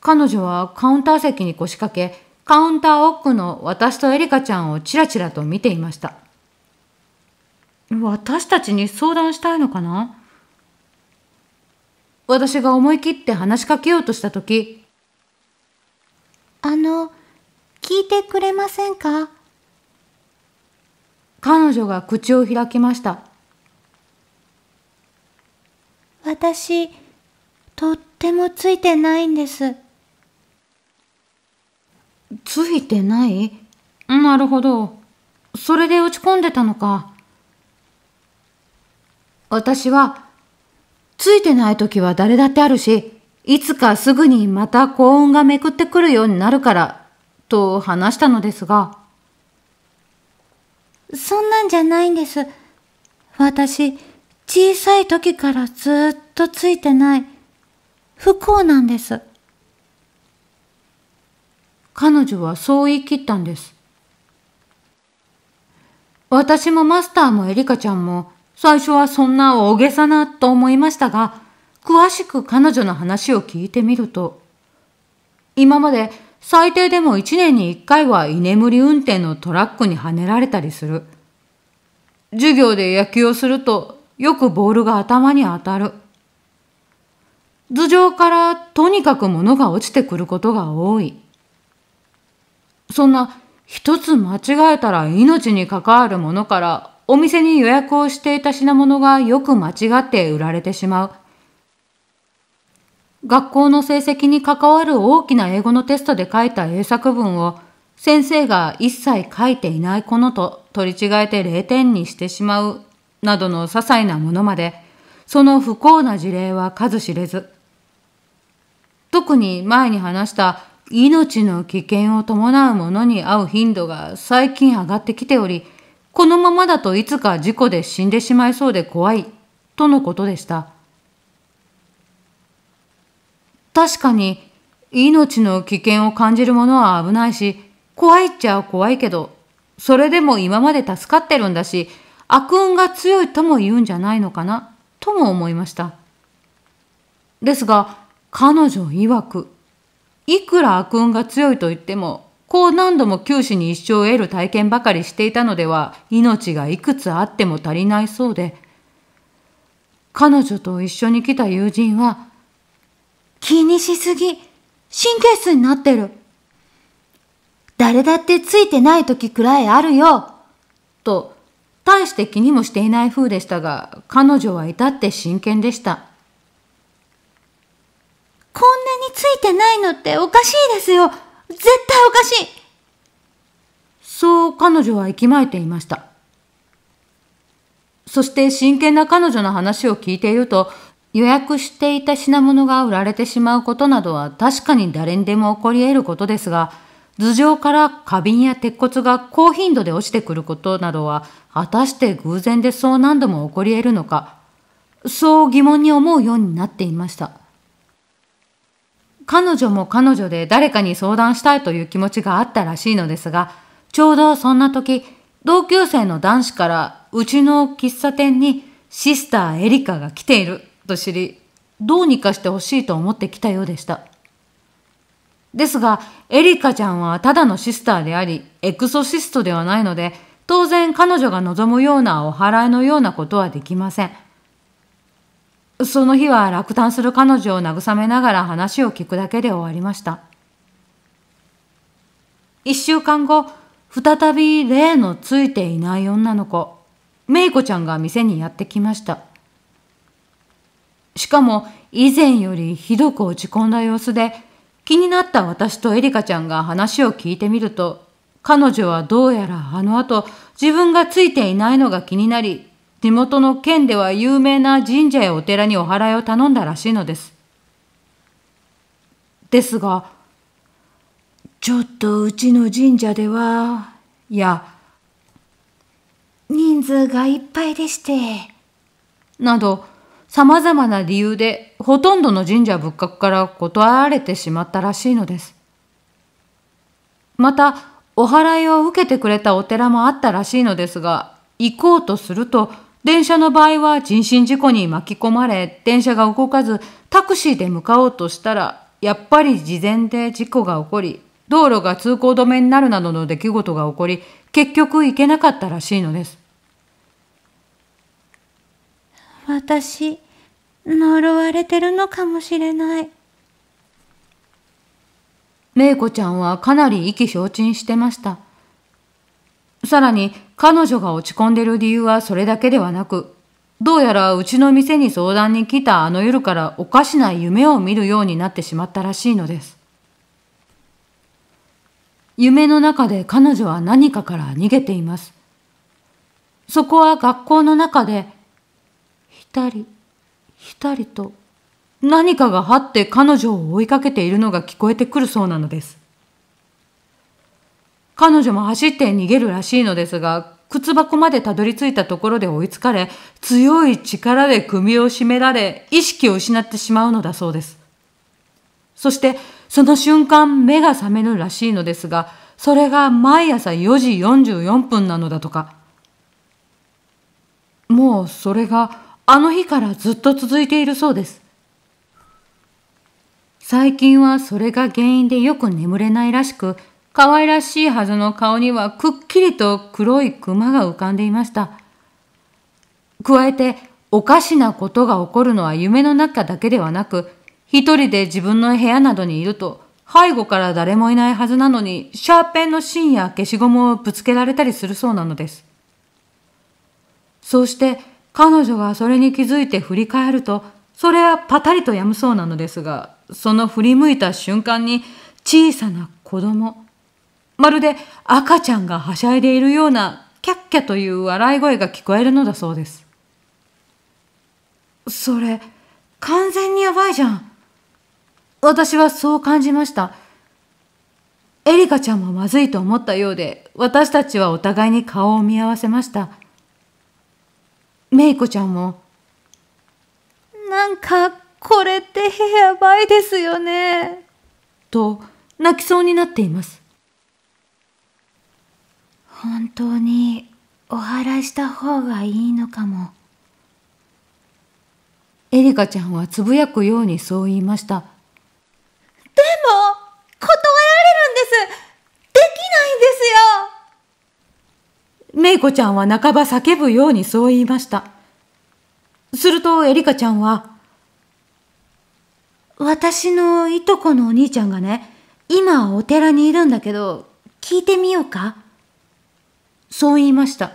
彼女はカウンター席に腰掛け、カウンター奥の私とエリカちゃんをちらちらと見ていました。私たちに相談したいのかな私が思い切って話しかけようとした時あの、聞いてくれませんか彼女が口を開きました。私、とってもついてないんです。ついてないなるほど。それで落ち込んでたのか。私は、ついてない時は誰だってあるし、いつかすぐにまた幸運がめくってくるようになるから、と話したのですが、そんなんじゃないんです。私、小さい時からずっとついてない、不幸なんです。彼女はそう言い切ったんです。私もマスターもエリカちゃんも最初はそんな大げさなと思いましたが、詳しく彼女の話を聞いてみると、今まで最低でも一年に一回は居眠り運転のトラックにはねられたりする。授業で野球をするとよくボールが頭に当たる。頭上からとにかく物が落ちてくることが多い。そんな一つ間違えたら命に関わるものからお店に予約をしていた品物がよく間違って売られてしまう。学校の成績に関わる大きな英語のテストで書いた英作文を先生が一切書いていないものと取り違えて0点にしてしまうなどの些細なものまで、その不幸な事例は数知れず。特に前に話した命の危険を伴うものに遭う頻度が最近上がってきており、このままだといつか事故で死んでしまいそうで怖いとのことでした。確かに命の危険を感じるものは危ないし、怖いっちゃ怖いけど、それでも今まで助かってるんだし、悪運が強いとも言うんじゃないのかな、とも思いました。ですが、彼女曰く、いくら悪運が強いと言っても、こう何度も九死に一生を得る体験ばかりしていたのでは、命がいくつあっても足りないそうで、彼女と一緒に来た友人は、気にしすぎ。神経質になってる。誰だってついてない時くらいあるよ。と、大して気にもしていない風でしたが、彼女は至って真剣でした。こんなについてないのっておかしいですよ。絶対おかしい。そう彼女は息巻いていました。そして真剣な彼女の話を聞いていると、予約していた品物が売られてしまうことなどは確かに誰にでも起こり得ることですが、頭上から花瓶や鉄骨が高頻度で落ちてくることなどは、果たして偶然でそう何度も起こり得るのか、そう疑問に思うようになっていました。彼女も彼女で誰かに相談したいという気持ちがあったらしいのですが、ちょうどそんな時、同級生の男子からうちの喫茶店にシスターエリカが来ていると知り、どうにかしてほしいと思ってきたようでした。ですが、エリカちゃんはただのシスターであり、エクソシストではないので、当然彼女が望むようなお祓いのようなことはできません。その日は落胆する彼女を慰めながら話を聞くだけで終わりました。一週間後、再び例のついていない女の子、メイコちゃんが店にやってきました。しかも以前よりひどく落ち込んだ様子で、気になった私とエリカちゃんが話を聞いてみると、彼女はどうやらあの後自分がついていないのが気になり、地元の県では有名な神社やお寺にお祓いを頼んだらしいのです。ですが、ちょっとうちの神社では、いや、人数がいっぱいでして、など、様々な理由でほとんどの神社仏閣から断られてしまったらしいのです。また、お祓いを受けてくれたお寺もあったらしいのですが、行こうとすると、電車の場合は人身事故に巻き込まれ、電車が動かず、タクシーで向かおうとしたら、やっぱり事前で事故が起こり、道路が通行止めになるなどの出来事が起こり、結局行けなかったらしいのです。私、呪われてるのかもしれない。玲子ちゃんはかなり意気消沈してました。さらに彼女が落ち込んでる理由はそれだけではなく、どうやらうちの店に相談に来たあの夜からおかしな夢を見るようになってしまったらしいのです。夢の中で彼女は何かから逃げています。そこは学校の中で、一人、たりと何かが張って彼女を追いかけているのが聞こえてくるそうなのです。彼女も走って逃げるらしいのですが、靴箱までたどり着いたところで追いつかれ、強い力で首を絞められ、意識を失ってしまうのだそうです。そして、その瞬間目が覚めるらしいのですが、それが毎朝4時44分なのだとか。もうそれが、あの日からずっと続いているそうです。最近はそれが原因でよく眠れないらしく、可愛らしいはずの顔にはくっきりと黒いクマが浮かんでいました。加えて、おかしなことが起こるのは夢の中だけではなく、一人で自分の部屋などにいると、背後から誰もいないはずなのに、シャーペンの芯や消しゴムをぶつけられたりするそうなのです。そうして、彼女がそれに気づいて振り返ると、それはパタリとやむそうなのですが、その振り向いた瞬間に小さな子供、まるで赤ちゃんがはしゃいでいるようなキャッキャという笑い声が聞こえるのだそうです。それ、完全にやばいじゃん。私はそう感じました。エリカちゃんもまずいと思ったようで、私たちはお互いに顔を見合わせました。メイコちゃんも、なんか、これってやばいですよね。と、泣きそうになっています。本当に、お祓いした方がいいのかも。エリカちゃんはつぶやくようにそう言いました。でも、断めいこちゃんは半ば叫ぶようにそう言いました。すると、エリカちゃんは、私のいとこのお兄ちゃんがね、今お寺にいるんだけど、聞いてみようかそう言いました。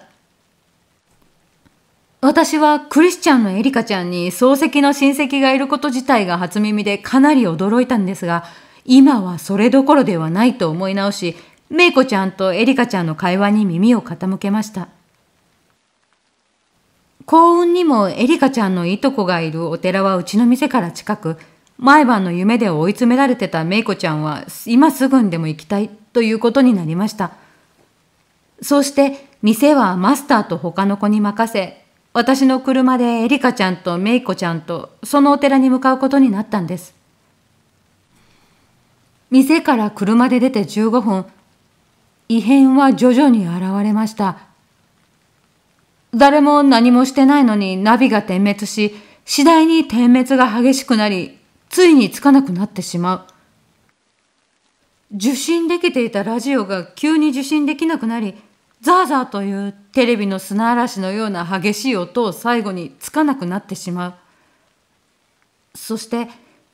私はクリスチャンのエリカちゃんに漱石の親戚がいること自体が初耳でかなり驚いたんですが、今はそれどころではないと思い直し、メイコちゃんとエリカちゃんの会話に耳を傾けました。幸運にもエリカちゃんのいとこがいるお寺はうちの店から近く、毎晩の夢で追い詰められてたメイコちゃんは今すぐにでも行きたいということになりました。そうして店はマスターと他の子に任せ、私の車でエリカちゃんとメイコちゃんとそのお寺に向かうことになったんです。店から車で出て15分、異変は徐々に現れました。誰も何もしてないのにナビが点滅し、次第に点滅が激しくなり、ついにつかなくなってしまう。受信できていたラジオが急に受信できなくなり、ザーザーというテレビの砂嵐のような激しい音を最後につかなくなってしまう。そして、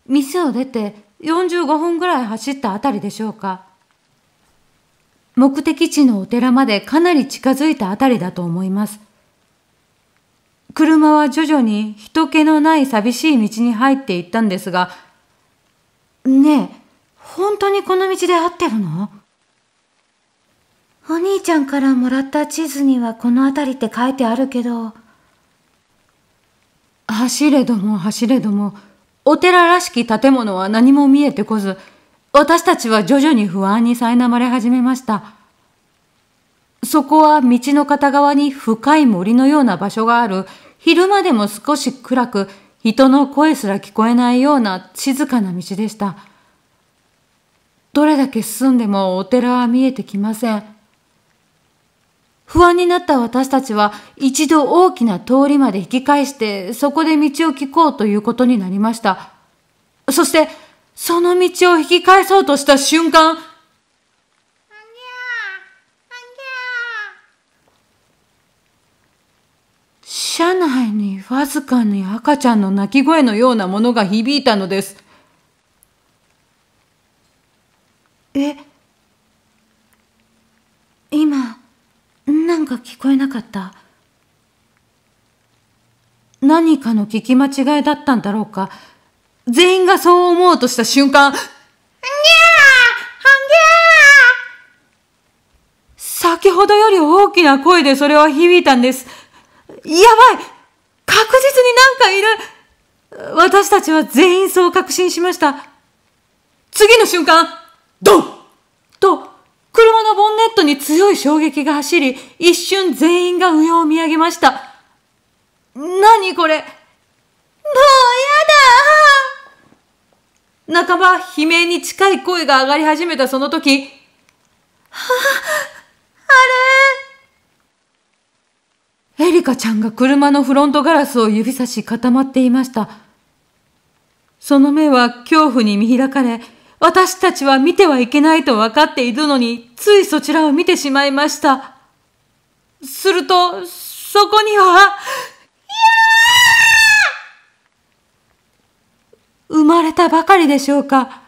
店を出て45分ぐらい走ったあたりでしょうか。目的地のお寺までかなり近づいたあたりだと思います。車は徐々に人気のない寂しい道に入っていったんですが、ねえ、本当にこの道で合ってるのお兄ちゃんからもらった地図にはこの辺りって書いてあるけど。走れども走れども、お寺らしき建物は何も見えてこず、私たちは徐々に不安に苛まれ始めました。そこは道の片側に深い森のような場所がある、昼間でも少し暗く、人の声すら聞こえないような静かな道でした。どれだけ進んでもお寺は見えてきません。不安になった私たちは一度大きな通りまで引き返してそこで道を聞こうということになりました。そしてその道を引き返そうとした瞬間、車内にわずかに赤ちゃんの泣き声のようなものが響いたのです。え、今、なんか聞こえなかった何かの聞き間違いだったんだろうか。全員がそう思うとした瞬間、にゃー先ほどより大きな声でそれは響いたんです。やばい確実になんかいる私たちは全員そう確信しました。次の瞬間、ドンと、車のボンネットに強い衝撃が走り、一瞬全員が上を見上げました。何これもうやだ半ば悲鳴に近い声が上がり始めたその時、はあ、あれエリカちゃんが車のフロントガラスを指差し固まっていました。その目は恐怖に見開かれ、私たちは見てはいけないと分かっているのに、ついそちらを見てしまいました。すると、そこには、生まれたばかりでしょうか。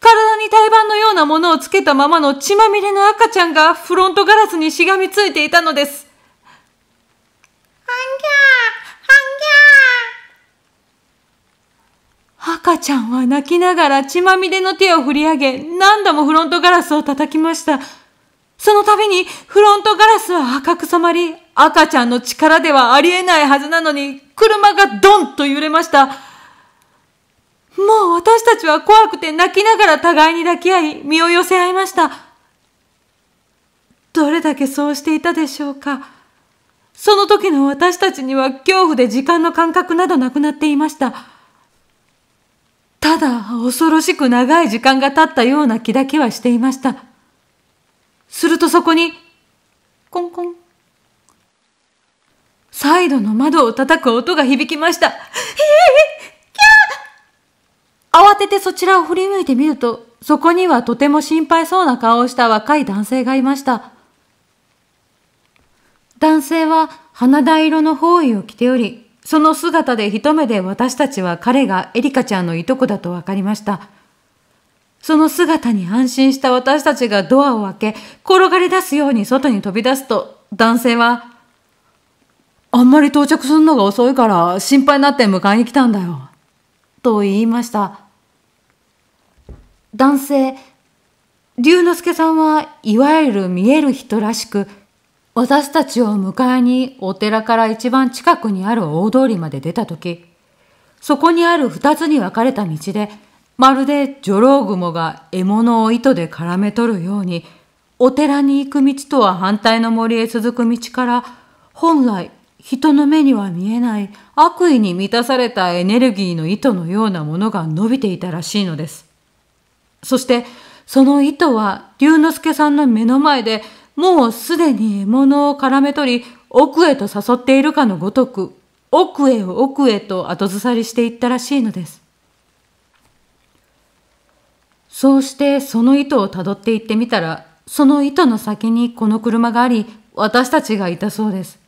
体に胎盤のようなものをつけたままの血まみれの赤ちゃんがフロントガラスにしがみついていたのです。赤ちゃんは泣きながら血まみれの手を振り上げ、何度もフロントガラスを叩きました。その度にフロントガラスは赤く染まり、赤ちゃんの力ではありえないはずなのに、車がドンと揺れました。もう私たちは怖くて泣きながら互いに抱き合い、身を寄せ合いました。どれだけそうしていたでしょうか。その時の私たちには恐怖で時間の感覚などなくなっていました。ただ、恐ろしく長い時間が経ったような気だけはしていました。するとそこに、コンコン。サイドの窓を叩く音が響きました。ええー慌ててそちらを振り向いてみると、そこにはとても心配そうな顔をした若い男性がいました。男性は花田色の包囲を着ており、その姿で一目で私たちは彼がエリカちゃんのいとこだと分かりました。その姿に安心した私たちがドアを開け、転がり出すように外に飛び出すと、男性は、あんまり到着するのが遅いから心配になって迎えに来たんだよ。と言いました。男性、龍之介さんはいわゆる見える人らしく、私たちを迎えにお寺から一番近くにある大通りまで出た時、そこにある二つに分かれた道で、まるで女郎雲が獲物を糸で絡め取るように、お寺に行く道とは反対の森へ続く道から、本来人の目には見えない悪意に満たされたエネルギーの糸のようなものが伸びていたらしいのです。そして、その糸は、龍之介さんの目の前で、もうすでに獲物を絡め取り、奥へと誘っているかのごとく、奥へ奥へと後ずさりしていったらしいのです。そうしてその糸をたどっていってみたら、その糸の先にこの車があり、私たちがいたそうです。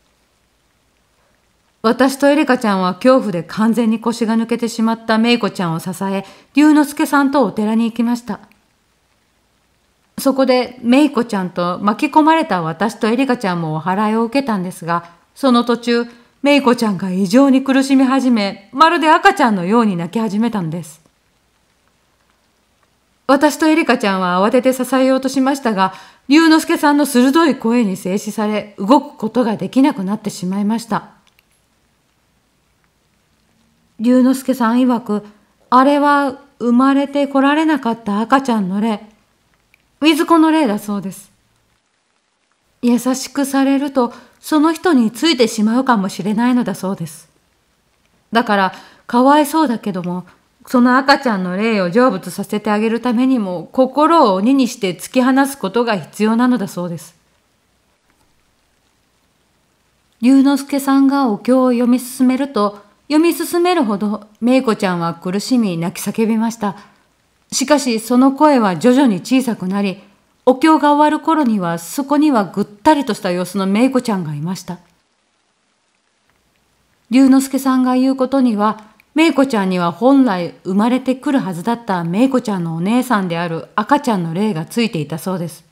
私とエリカちゃんは恐怖で完全に腰が抜けてしまったメイコちゃんを支え、龍之介さんとお寺に行きました。そこでメイコちゃんと巻き込まれた私とエリカちゃんもお祓いを受けたんですが、その途中、メイコちゃんが異常に苦しみ始め、まるで赤ちゃんのように泣き始めたんです。私とエリカちゃんは慌てて支えようとしましたが、龍之介さんの鋭い声に制止され、動くことができなくなってしまいました。龍之介さん曰く、あれは生まれてこられなかった赤ちゃんの霊、ウィズコの霊だそうです。優しくされると、その人についてしまうかもしれないのだそうです。だから、かわいそうだけども、その赤ちゃんの霊を成仏させてあげるためにも、心を鬼にして突き放すことが必要なのだそうです。龍之介さんがお経を読み進めると、読み進めるほど、めいこちゃんは苦しみ泣き叫びました。しかし、その声は徐々に小さくなり、お経が終わる頃には、そこにはぐったりとした様子のめいこちゃんがいました。龍之介さんが言うことには、めいこちゃんには本来生まれてくるはずだっためいこちゃんのお姉さんである赤ちゃんの霊がついていたそうです。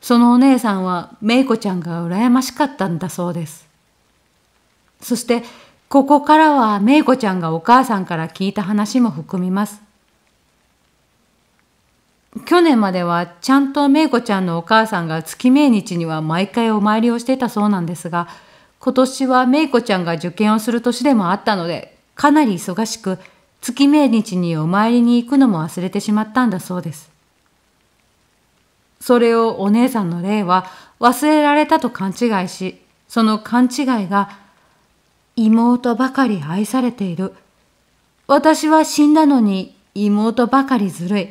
そのお姉さんはめいこちゃんが羨ましかったんだそうです。そしてここからはめいこちゃんがお母さんから聞いた話も含みます。去年まではちゃんとめいこちゃんのお母さんが月命日には毎回お参りをしていたそうなんですが、今年はめいこちゃんが受験をする年でもあったので、かなり忙しく、月命日にお参りに行くのも忘れてしまったんだそうです。それをお姉さんの霊は忘れられたと勘違いし、その勘違いが妹ばかり愛されている。私は死んだのに妹ばかりずるい。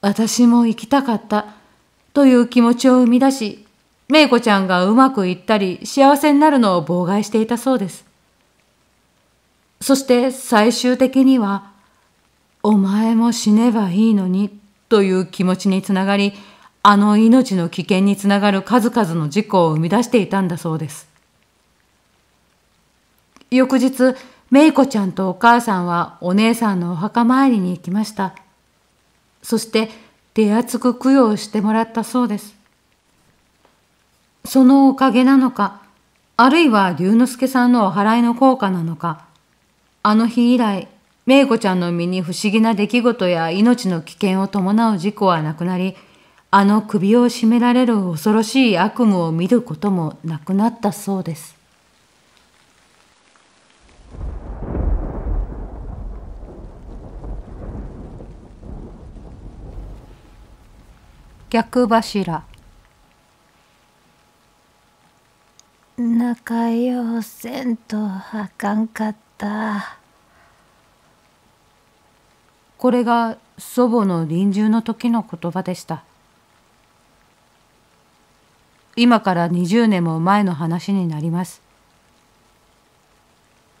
私も生きたかった。という気持ちを生み出し、めいこちゃんがうまくいったり幸せになるのを妨害していたそうです。そして最終的には、お前も死ねばいいのにという気持ちにつながり、あの命の危険につながる数々の事故を生み出していたんだそうです。翌日、めいこちゃんとお母さんはお姉さんのお墓参りに行きました。そして、手厚く供養してもらったそうです。そのおかげなのか、あるいは龍之介さんのお祓いの効果なのか、あの日以来、めいこちゃんの身に不思議な出来事や命の危険を伴う事故はなくなり、あの首を絞められる恐ろしい悪夢を見ることもなくなったそうです。逆柱仲ようせんとあかんかったこれが祖母の臨終の時の言葉でした今から20年も前の話になります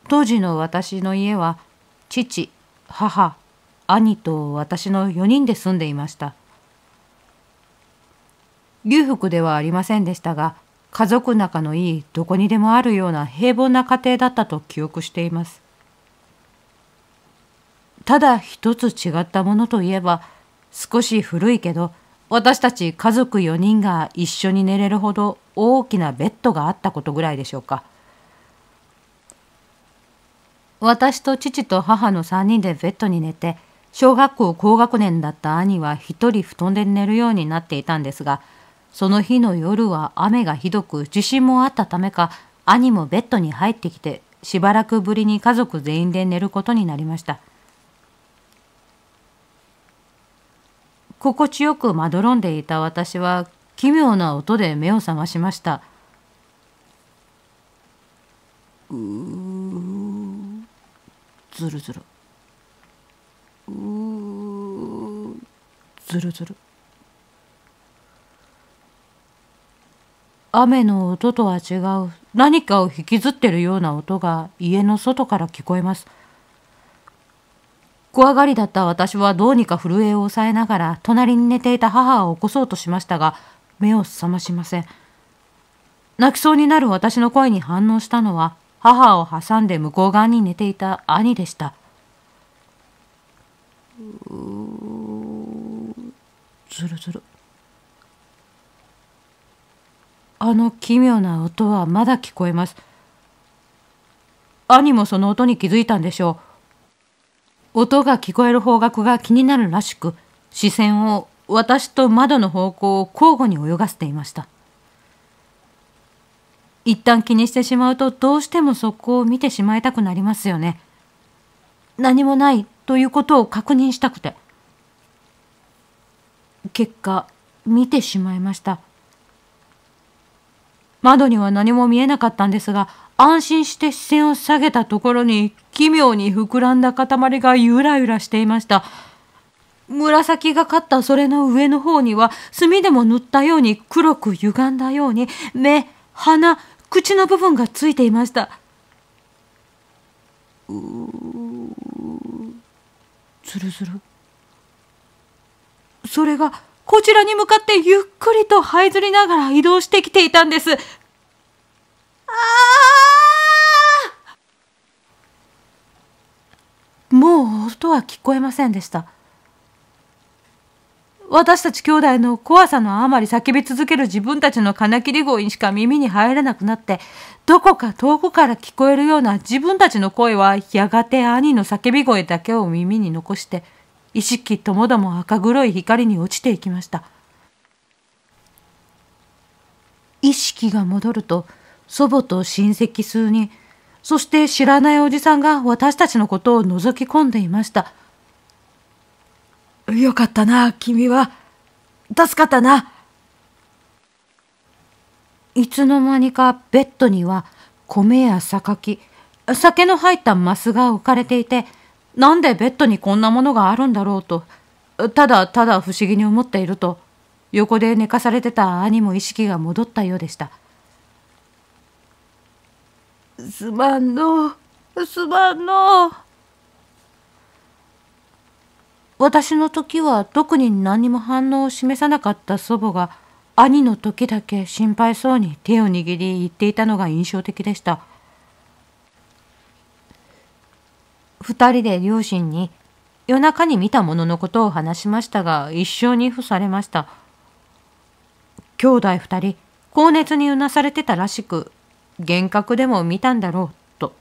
当時の私の家は父母兄と私の4人で住んでいました裕福ではありませんでしたが家族仲のいいどこにでもあるような平凡な家庭だったと記憶していますただ一つ違ったものといえば少し古いけど私たち家族4人が一緒に寝れるほど大きなベッドがあったことぐらいでしょうか私と父と母の3人でベッドに寝て小学校高学年だった兄は一人布団で寝るようになっていたんですがその日の夜は雨がひどく地震もあったためか兄もベッドに入ってきてしばらくぶりに家族全員で寝ることになりました心地よくまどろんでいた私は奇妙な音で目を覚ましましたうーずるずるうーずるずる雨の音とは違う何かを引きずってるような音が家の外から聞こえます。怖がりだった私はどうにか震えを抑えながら隣に寝ていた母を起こそうとしましたが目を覚ましません。泣きそうになる私の声に反応したのは母を挟んで向こう側に寝ていた兄でした。ずるずる。あの奇妙な音はまだ聞こえます。兄もその音に気づいたんでしょう。音が聞こえる方角が気になるらしく、視線を私と窓の方向を交互に泳がせていました。一旦気にしてしまうとどうしてもそこを見てしまいたくなりますよね。何もないということを確認したくて。結果、見てしまいました。窓には何も見えなかったんですが、安心して視線を下げたところに、奇妙に膨らんだ塊がゆらゆらしていました。紫がかったそれの上の方には、墨でも塗ったように黒く歪んだように、目、鼻、口の部分がついていました。うー、ずるずる。それが、こちらに向かってゆっくりと這いずりながら移動してきていたんです。ああもう音は聞こえませんでした。私たち兄弟の怖さのあまり叫び続ける自分たちの金切り声にしか耳に入らなくなって、どこか遠くから聞こえるような自分たちの声はやがて兄の叫び声だけを耳に残して、意識ともども赤黒い光に落ちていきました意識が戻ると祖母と親戚数人そして知らないおじさんが私たちのことを覗き込んでいましたよかったな君は助かったないつの間にかベッドには米や榊酒の入ったマスが置かれていてなんでベッドにこんなものがあるんだろうと、ただただ不思議に思っていると、横で寝かされてた兄も意識が戻ったようでした。すまんの、すまんの。私の時は特に何も反応を示さなかった祖母が兄の時だけ心配そうに手を握り言っていたのが印象的でした。2人で両親に夜中に見たもののことを話しましたが一生に付されました兄弟2人高熱にうなされてたらしく幻覚でも見たんだろうと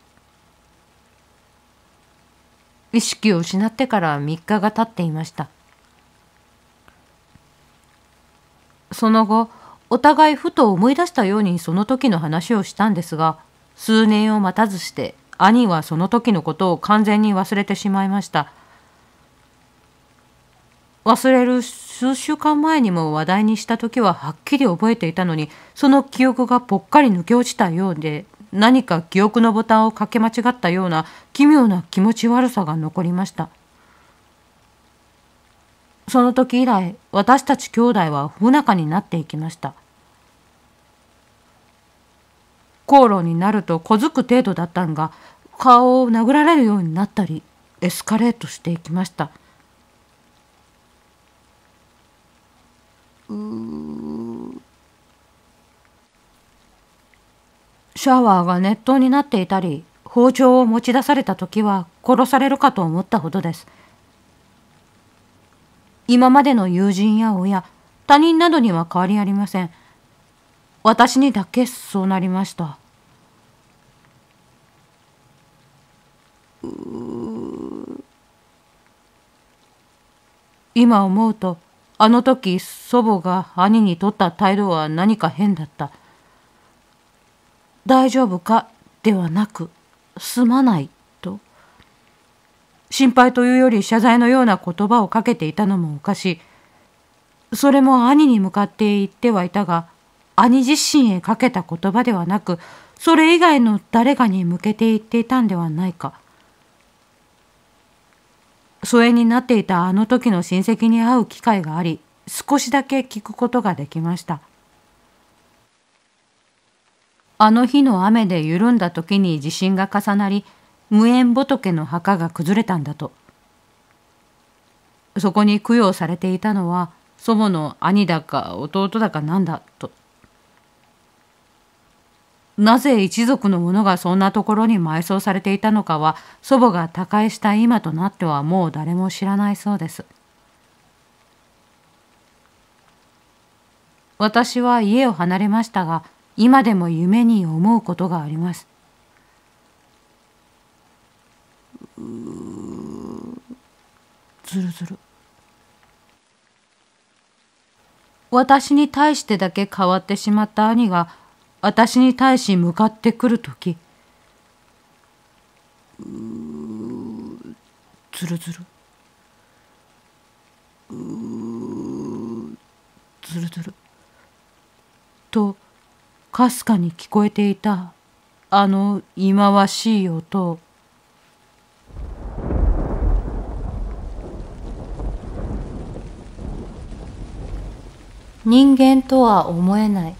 意識を失ってから3日が経っていましたその後お互いふと思い出したようにその時の話をしたんですが数年を待たずして兄はその時のことを完全に忘れてしまいました忘れる数週間前にも話題にした時ははっきり覚えていたのにその記憶がぽっかり抜け落ちたようで何か記憶のボタンをかけ間違ったような奇妙な気持ち悪さが残りましたその時以来私たち兄弟は不仲になっていきました口論になると小づく程度だったのが顔を殴られるようになったりエスカレートしていきましたシャワーが熱湯になっていたり包丁を持ち出された時は殺されるかと思ったほどです今までの友人や親他人などには変わりありません私にだけそうなりました今思うとあの時祖母が兄にとった態度は何か変だった大丈夫かではなくすまないと心配というより謝罪のような言葉をかけていたのもおかしいそれも兄に向かって言ってはいたが兄自身へかけた言葉ではなくそれ以外の誰かに向けて言っていたんではないか疎遠になっていたあの時の親戚に会う機会があり少しだけ聞くことができましたあの日の雨で緩んだ時に地震が重なり無縁仏の墓が崩れたんだとそこに供養されていたのは祖母の兄だか弟だかなんだと。なぜ一族の者がそんなところに埋葬されていたのかは祖母が他界した今となってはもう誰も知らないそうです。私は家を離れましたが今でも夢に思うことがあります。ずるずる私に対してだけ変わってしまった兄が私に対し向かってくる時うずるずるうずるずるとかすかに聞こえていたあの忌まわしい音人間とは思えない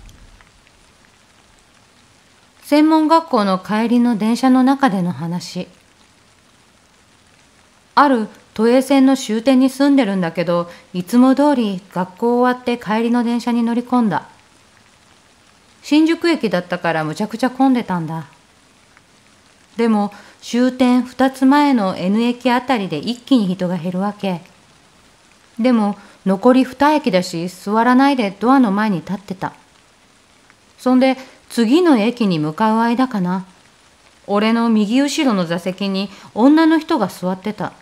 専門学校の帰りの電車の中での話ある都営線の終点に住んでるんだけどいつも通り学校終わって帰りの電車に乗り込んだ新宿駅だったからむちゃくちゃ混んでたんだでも終点2つ前の N 駅あたりで一気に人が減るわけでも残り2駅だし座らないでドアの前に立ってたそんで次の駅に向かう間かな俺の右後ろの座席に女の人が座ってた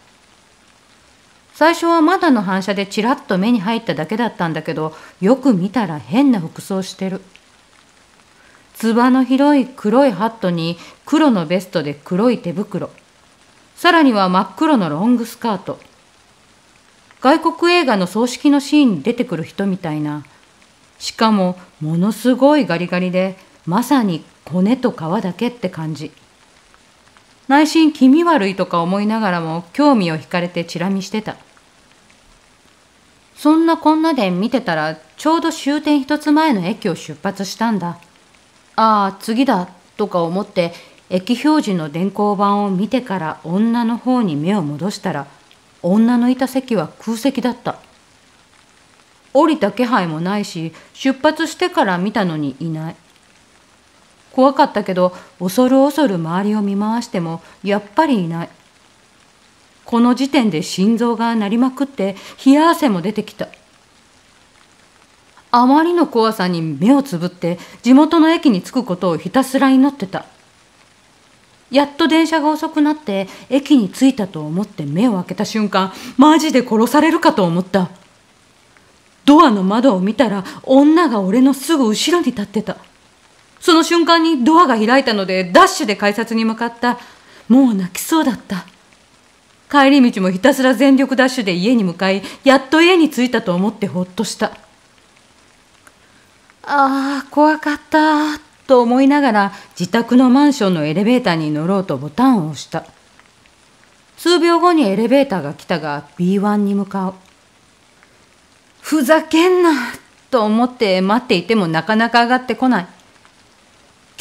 最初は窓の反射でちらっと目に入っただけだったんだけどよく見たら変な服装してるつばの広い黒いハットに黒のベストで黒い手袋さらには真っ黒のロングスカート外国映画の葬式のシーンに出てくる人みたいなしかもものすごいガリガリでまさに骨と皮だけって感じ内心気味悪いとか思いながらも興味を惹かれてチラ見してたそんなこんなで見てたらちょうど終点一つ前の駅を出発したんだああ次だとか思って駅表示の電光板を見てから女の方に目を戻したら女のいた席は空席だった降りた気配もないし出発してから見たのにいない怖かったけど恐る恐る周りを見回してもやっぱりいないこの時点で心臓が鳴りまくって冷や汗も出てきたあまりの怖さに目をつぶって地元の駅に着くことをひたすら祈ってたやっと電車が遅くなって駅に着いたと思って目を開けた瞬間マジで殺されるかと思ったドアの窓を見たら女が俺のすぐ後ろに立ってたその瞬間にドアが開いたので、ダッシュで改札に向かった。もう泣きそうだった。帰り道もひたすら全力ダッシュで家に向かい、やっと家に着いたと思ってほっとした。ああ、怖かった、と思いながら自宅のマンションのエレベーターに乗ろうとボタンを押した。数秒後にエレベーターが来たが B1 に向かう。ふざけんな、と思って待っていてもなかなか上がってこない。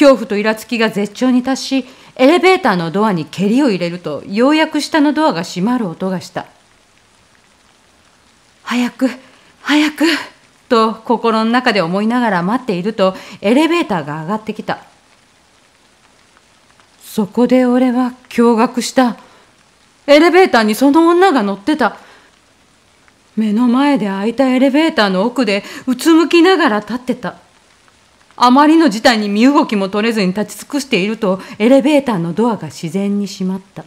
恐怖とイラつきが絶頂に達しエレベーターのドアに蹴りを入れるとようやく下のドアが閉まる音がした早く早くと心の中で思いながら待っているとエレベーターが上がってきたそこで俺は驚愕したエレベーターにその女が乗ってた目の前で開いたエレベーターの奥でうつむきながら立ってたあまりの事態に身動きも取れずに立ち尽くしているとエレベーターのドアが自然に閉まった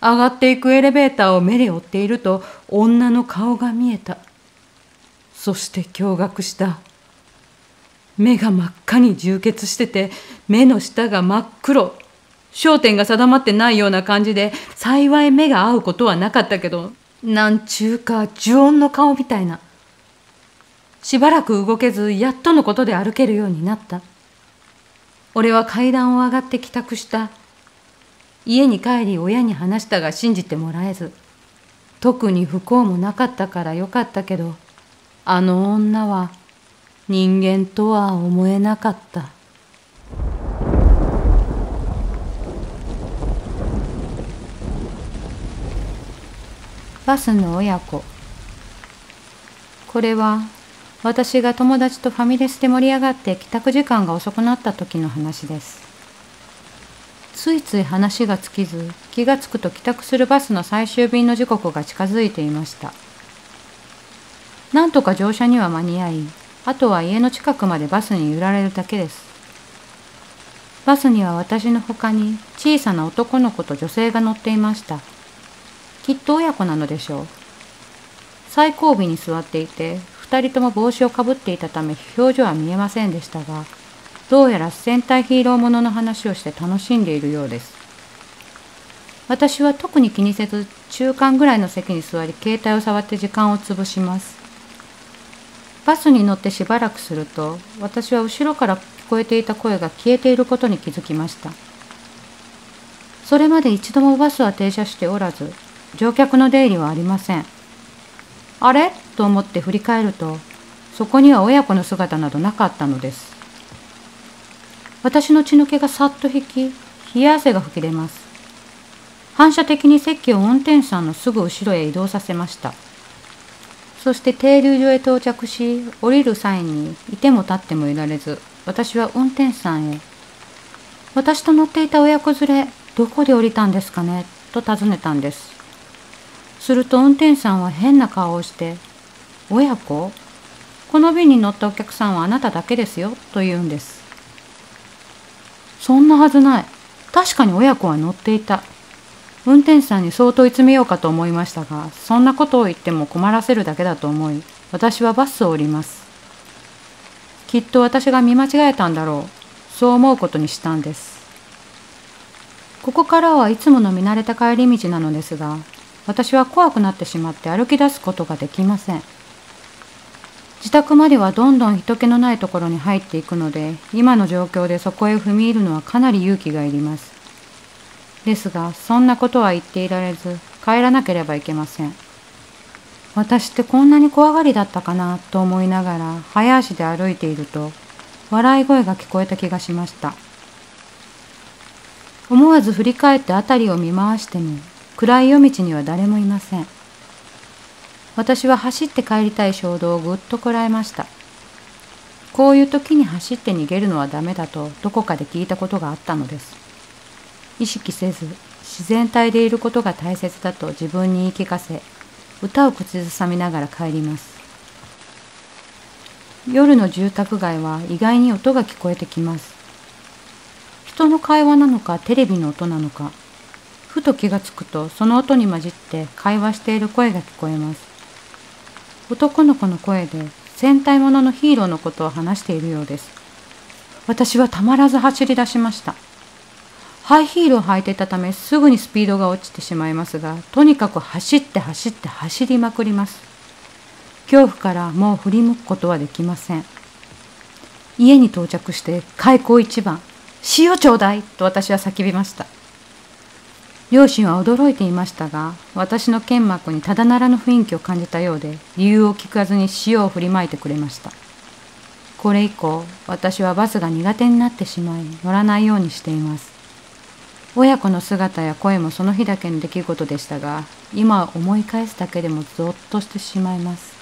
上がっていくエレベーターを目で追っていると女の顔が見えたそして驚愕した目が真っ赤に充血してて目の下が真っ黒焦点が定まってないような感じで幸い目が合うことはなかったけどなんちゅうか呪音の顔みたいなしばらく動けずやっとのことで歩けるようになった俺は階段を上がって帰宅した家に帰り親に話したが信じてもらえず特に不幸もなかったからよかったけどあの女は人間とは思えなかったバスの親子これは私が友達とファミレスで盛り上がって帰宅時間が遅くなった時の話ですついつい話が尽きず気がつくと帰宅するバスの最終便の時刻が近づいていましたなんとか乗車には間に合いあとは家の近くまでバスに揺られるだけですバスには私の他に小さな男の子と女性が乗っていましたきっと親子なのでしょう最後尾に座っていて2人とも帽子をかぶっていたため表情は見えませんでしたがどうやら戦隊ヒーローものの話をして楽しんでいるようです私は特に気にせず中間ぐらいの席に座り携帯を触って時間を潰しますバスに乗ってしばらくすると私は後ろから聞こえていた声が消えていることに気づきましたそれまで一度もバスは停車しておらず乗客の出入りはありませんあれと思って振り返るとそこには親子の姿などなかったのです私の血の気がさっと引き冷や汗が吹き出ます反射的に席を運転手さんのすぐ後ろへ移動させましたそして停留所へ到着し降りる際にいても立ってもいられず私は運転手さんへ私と乗っていた親子連れどこで降りたんですかねと尋ねたんですすると運転手さんは変な顔をして「親子この便に乗ったお客さんはあなただけですよ」と言うんですそんなはずない確かに親子は乗っていた運転手さんに相当追い詰めようかと思いましたがそんなことを言っても困らせるだけだと思い私はバスを降りますきっと私が見間違えたんだろうそう思うことにしたんですここからはいつもの見慣れた帰り道なのですが私は怖くなってしまって歩き出すことができません自宅まではどんどん人気のないところに入っていくので今の状況でそこへ踏み入るのはかなり勇気がいりますですがそんなことは言っていられず帰らなければいけません私ってこんなに怖がりだったかなと思いながら早足で歩いていると笑い声が聞こえた気がしました思わず振り返って辺りを見回しても暗い夜道には誰もいません私は走って帰りたい衝動をぐっとこらえましたこういう時に走って逃げるのはダメだとどこかで聞いたことがあったのです意識せず自然体でいることが大切だと自分に言い聞かせ歌を口ずさみながら帰ります夜の住宅街は意外に音が聞こえてきます人の会話なのかテレビの音なのかふと気がつくとその音に混じって会話している声が聞こえます男の子の声で戦隊もののヒーローのことを話しているようです私はたまらず走り出しましたハイヒールを履いていたためすぐにスピードが落ちてしまいますがとにかく走って走って走りまくります恐怖からもう振り向くことはできません家に到着して開口一番「塩ちょうだい!」と私は叫びました両親は驚いていましたが私の剣幕にただならぬ雰囲気を感じたようで理由を聞かずに塩を振りまいてくれましたこれ以降私はバスが苦手になってしまい乗らないようにしています親子の姿や声もその日だけの出来事でしたが今思い返すだけでもゾッとしてしまいます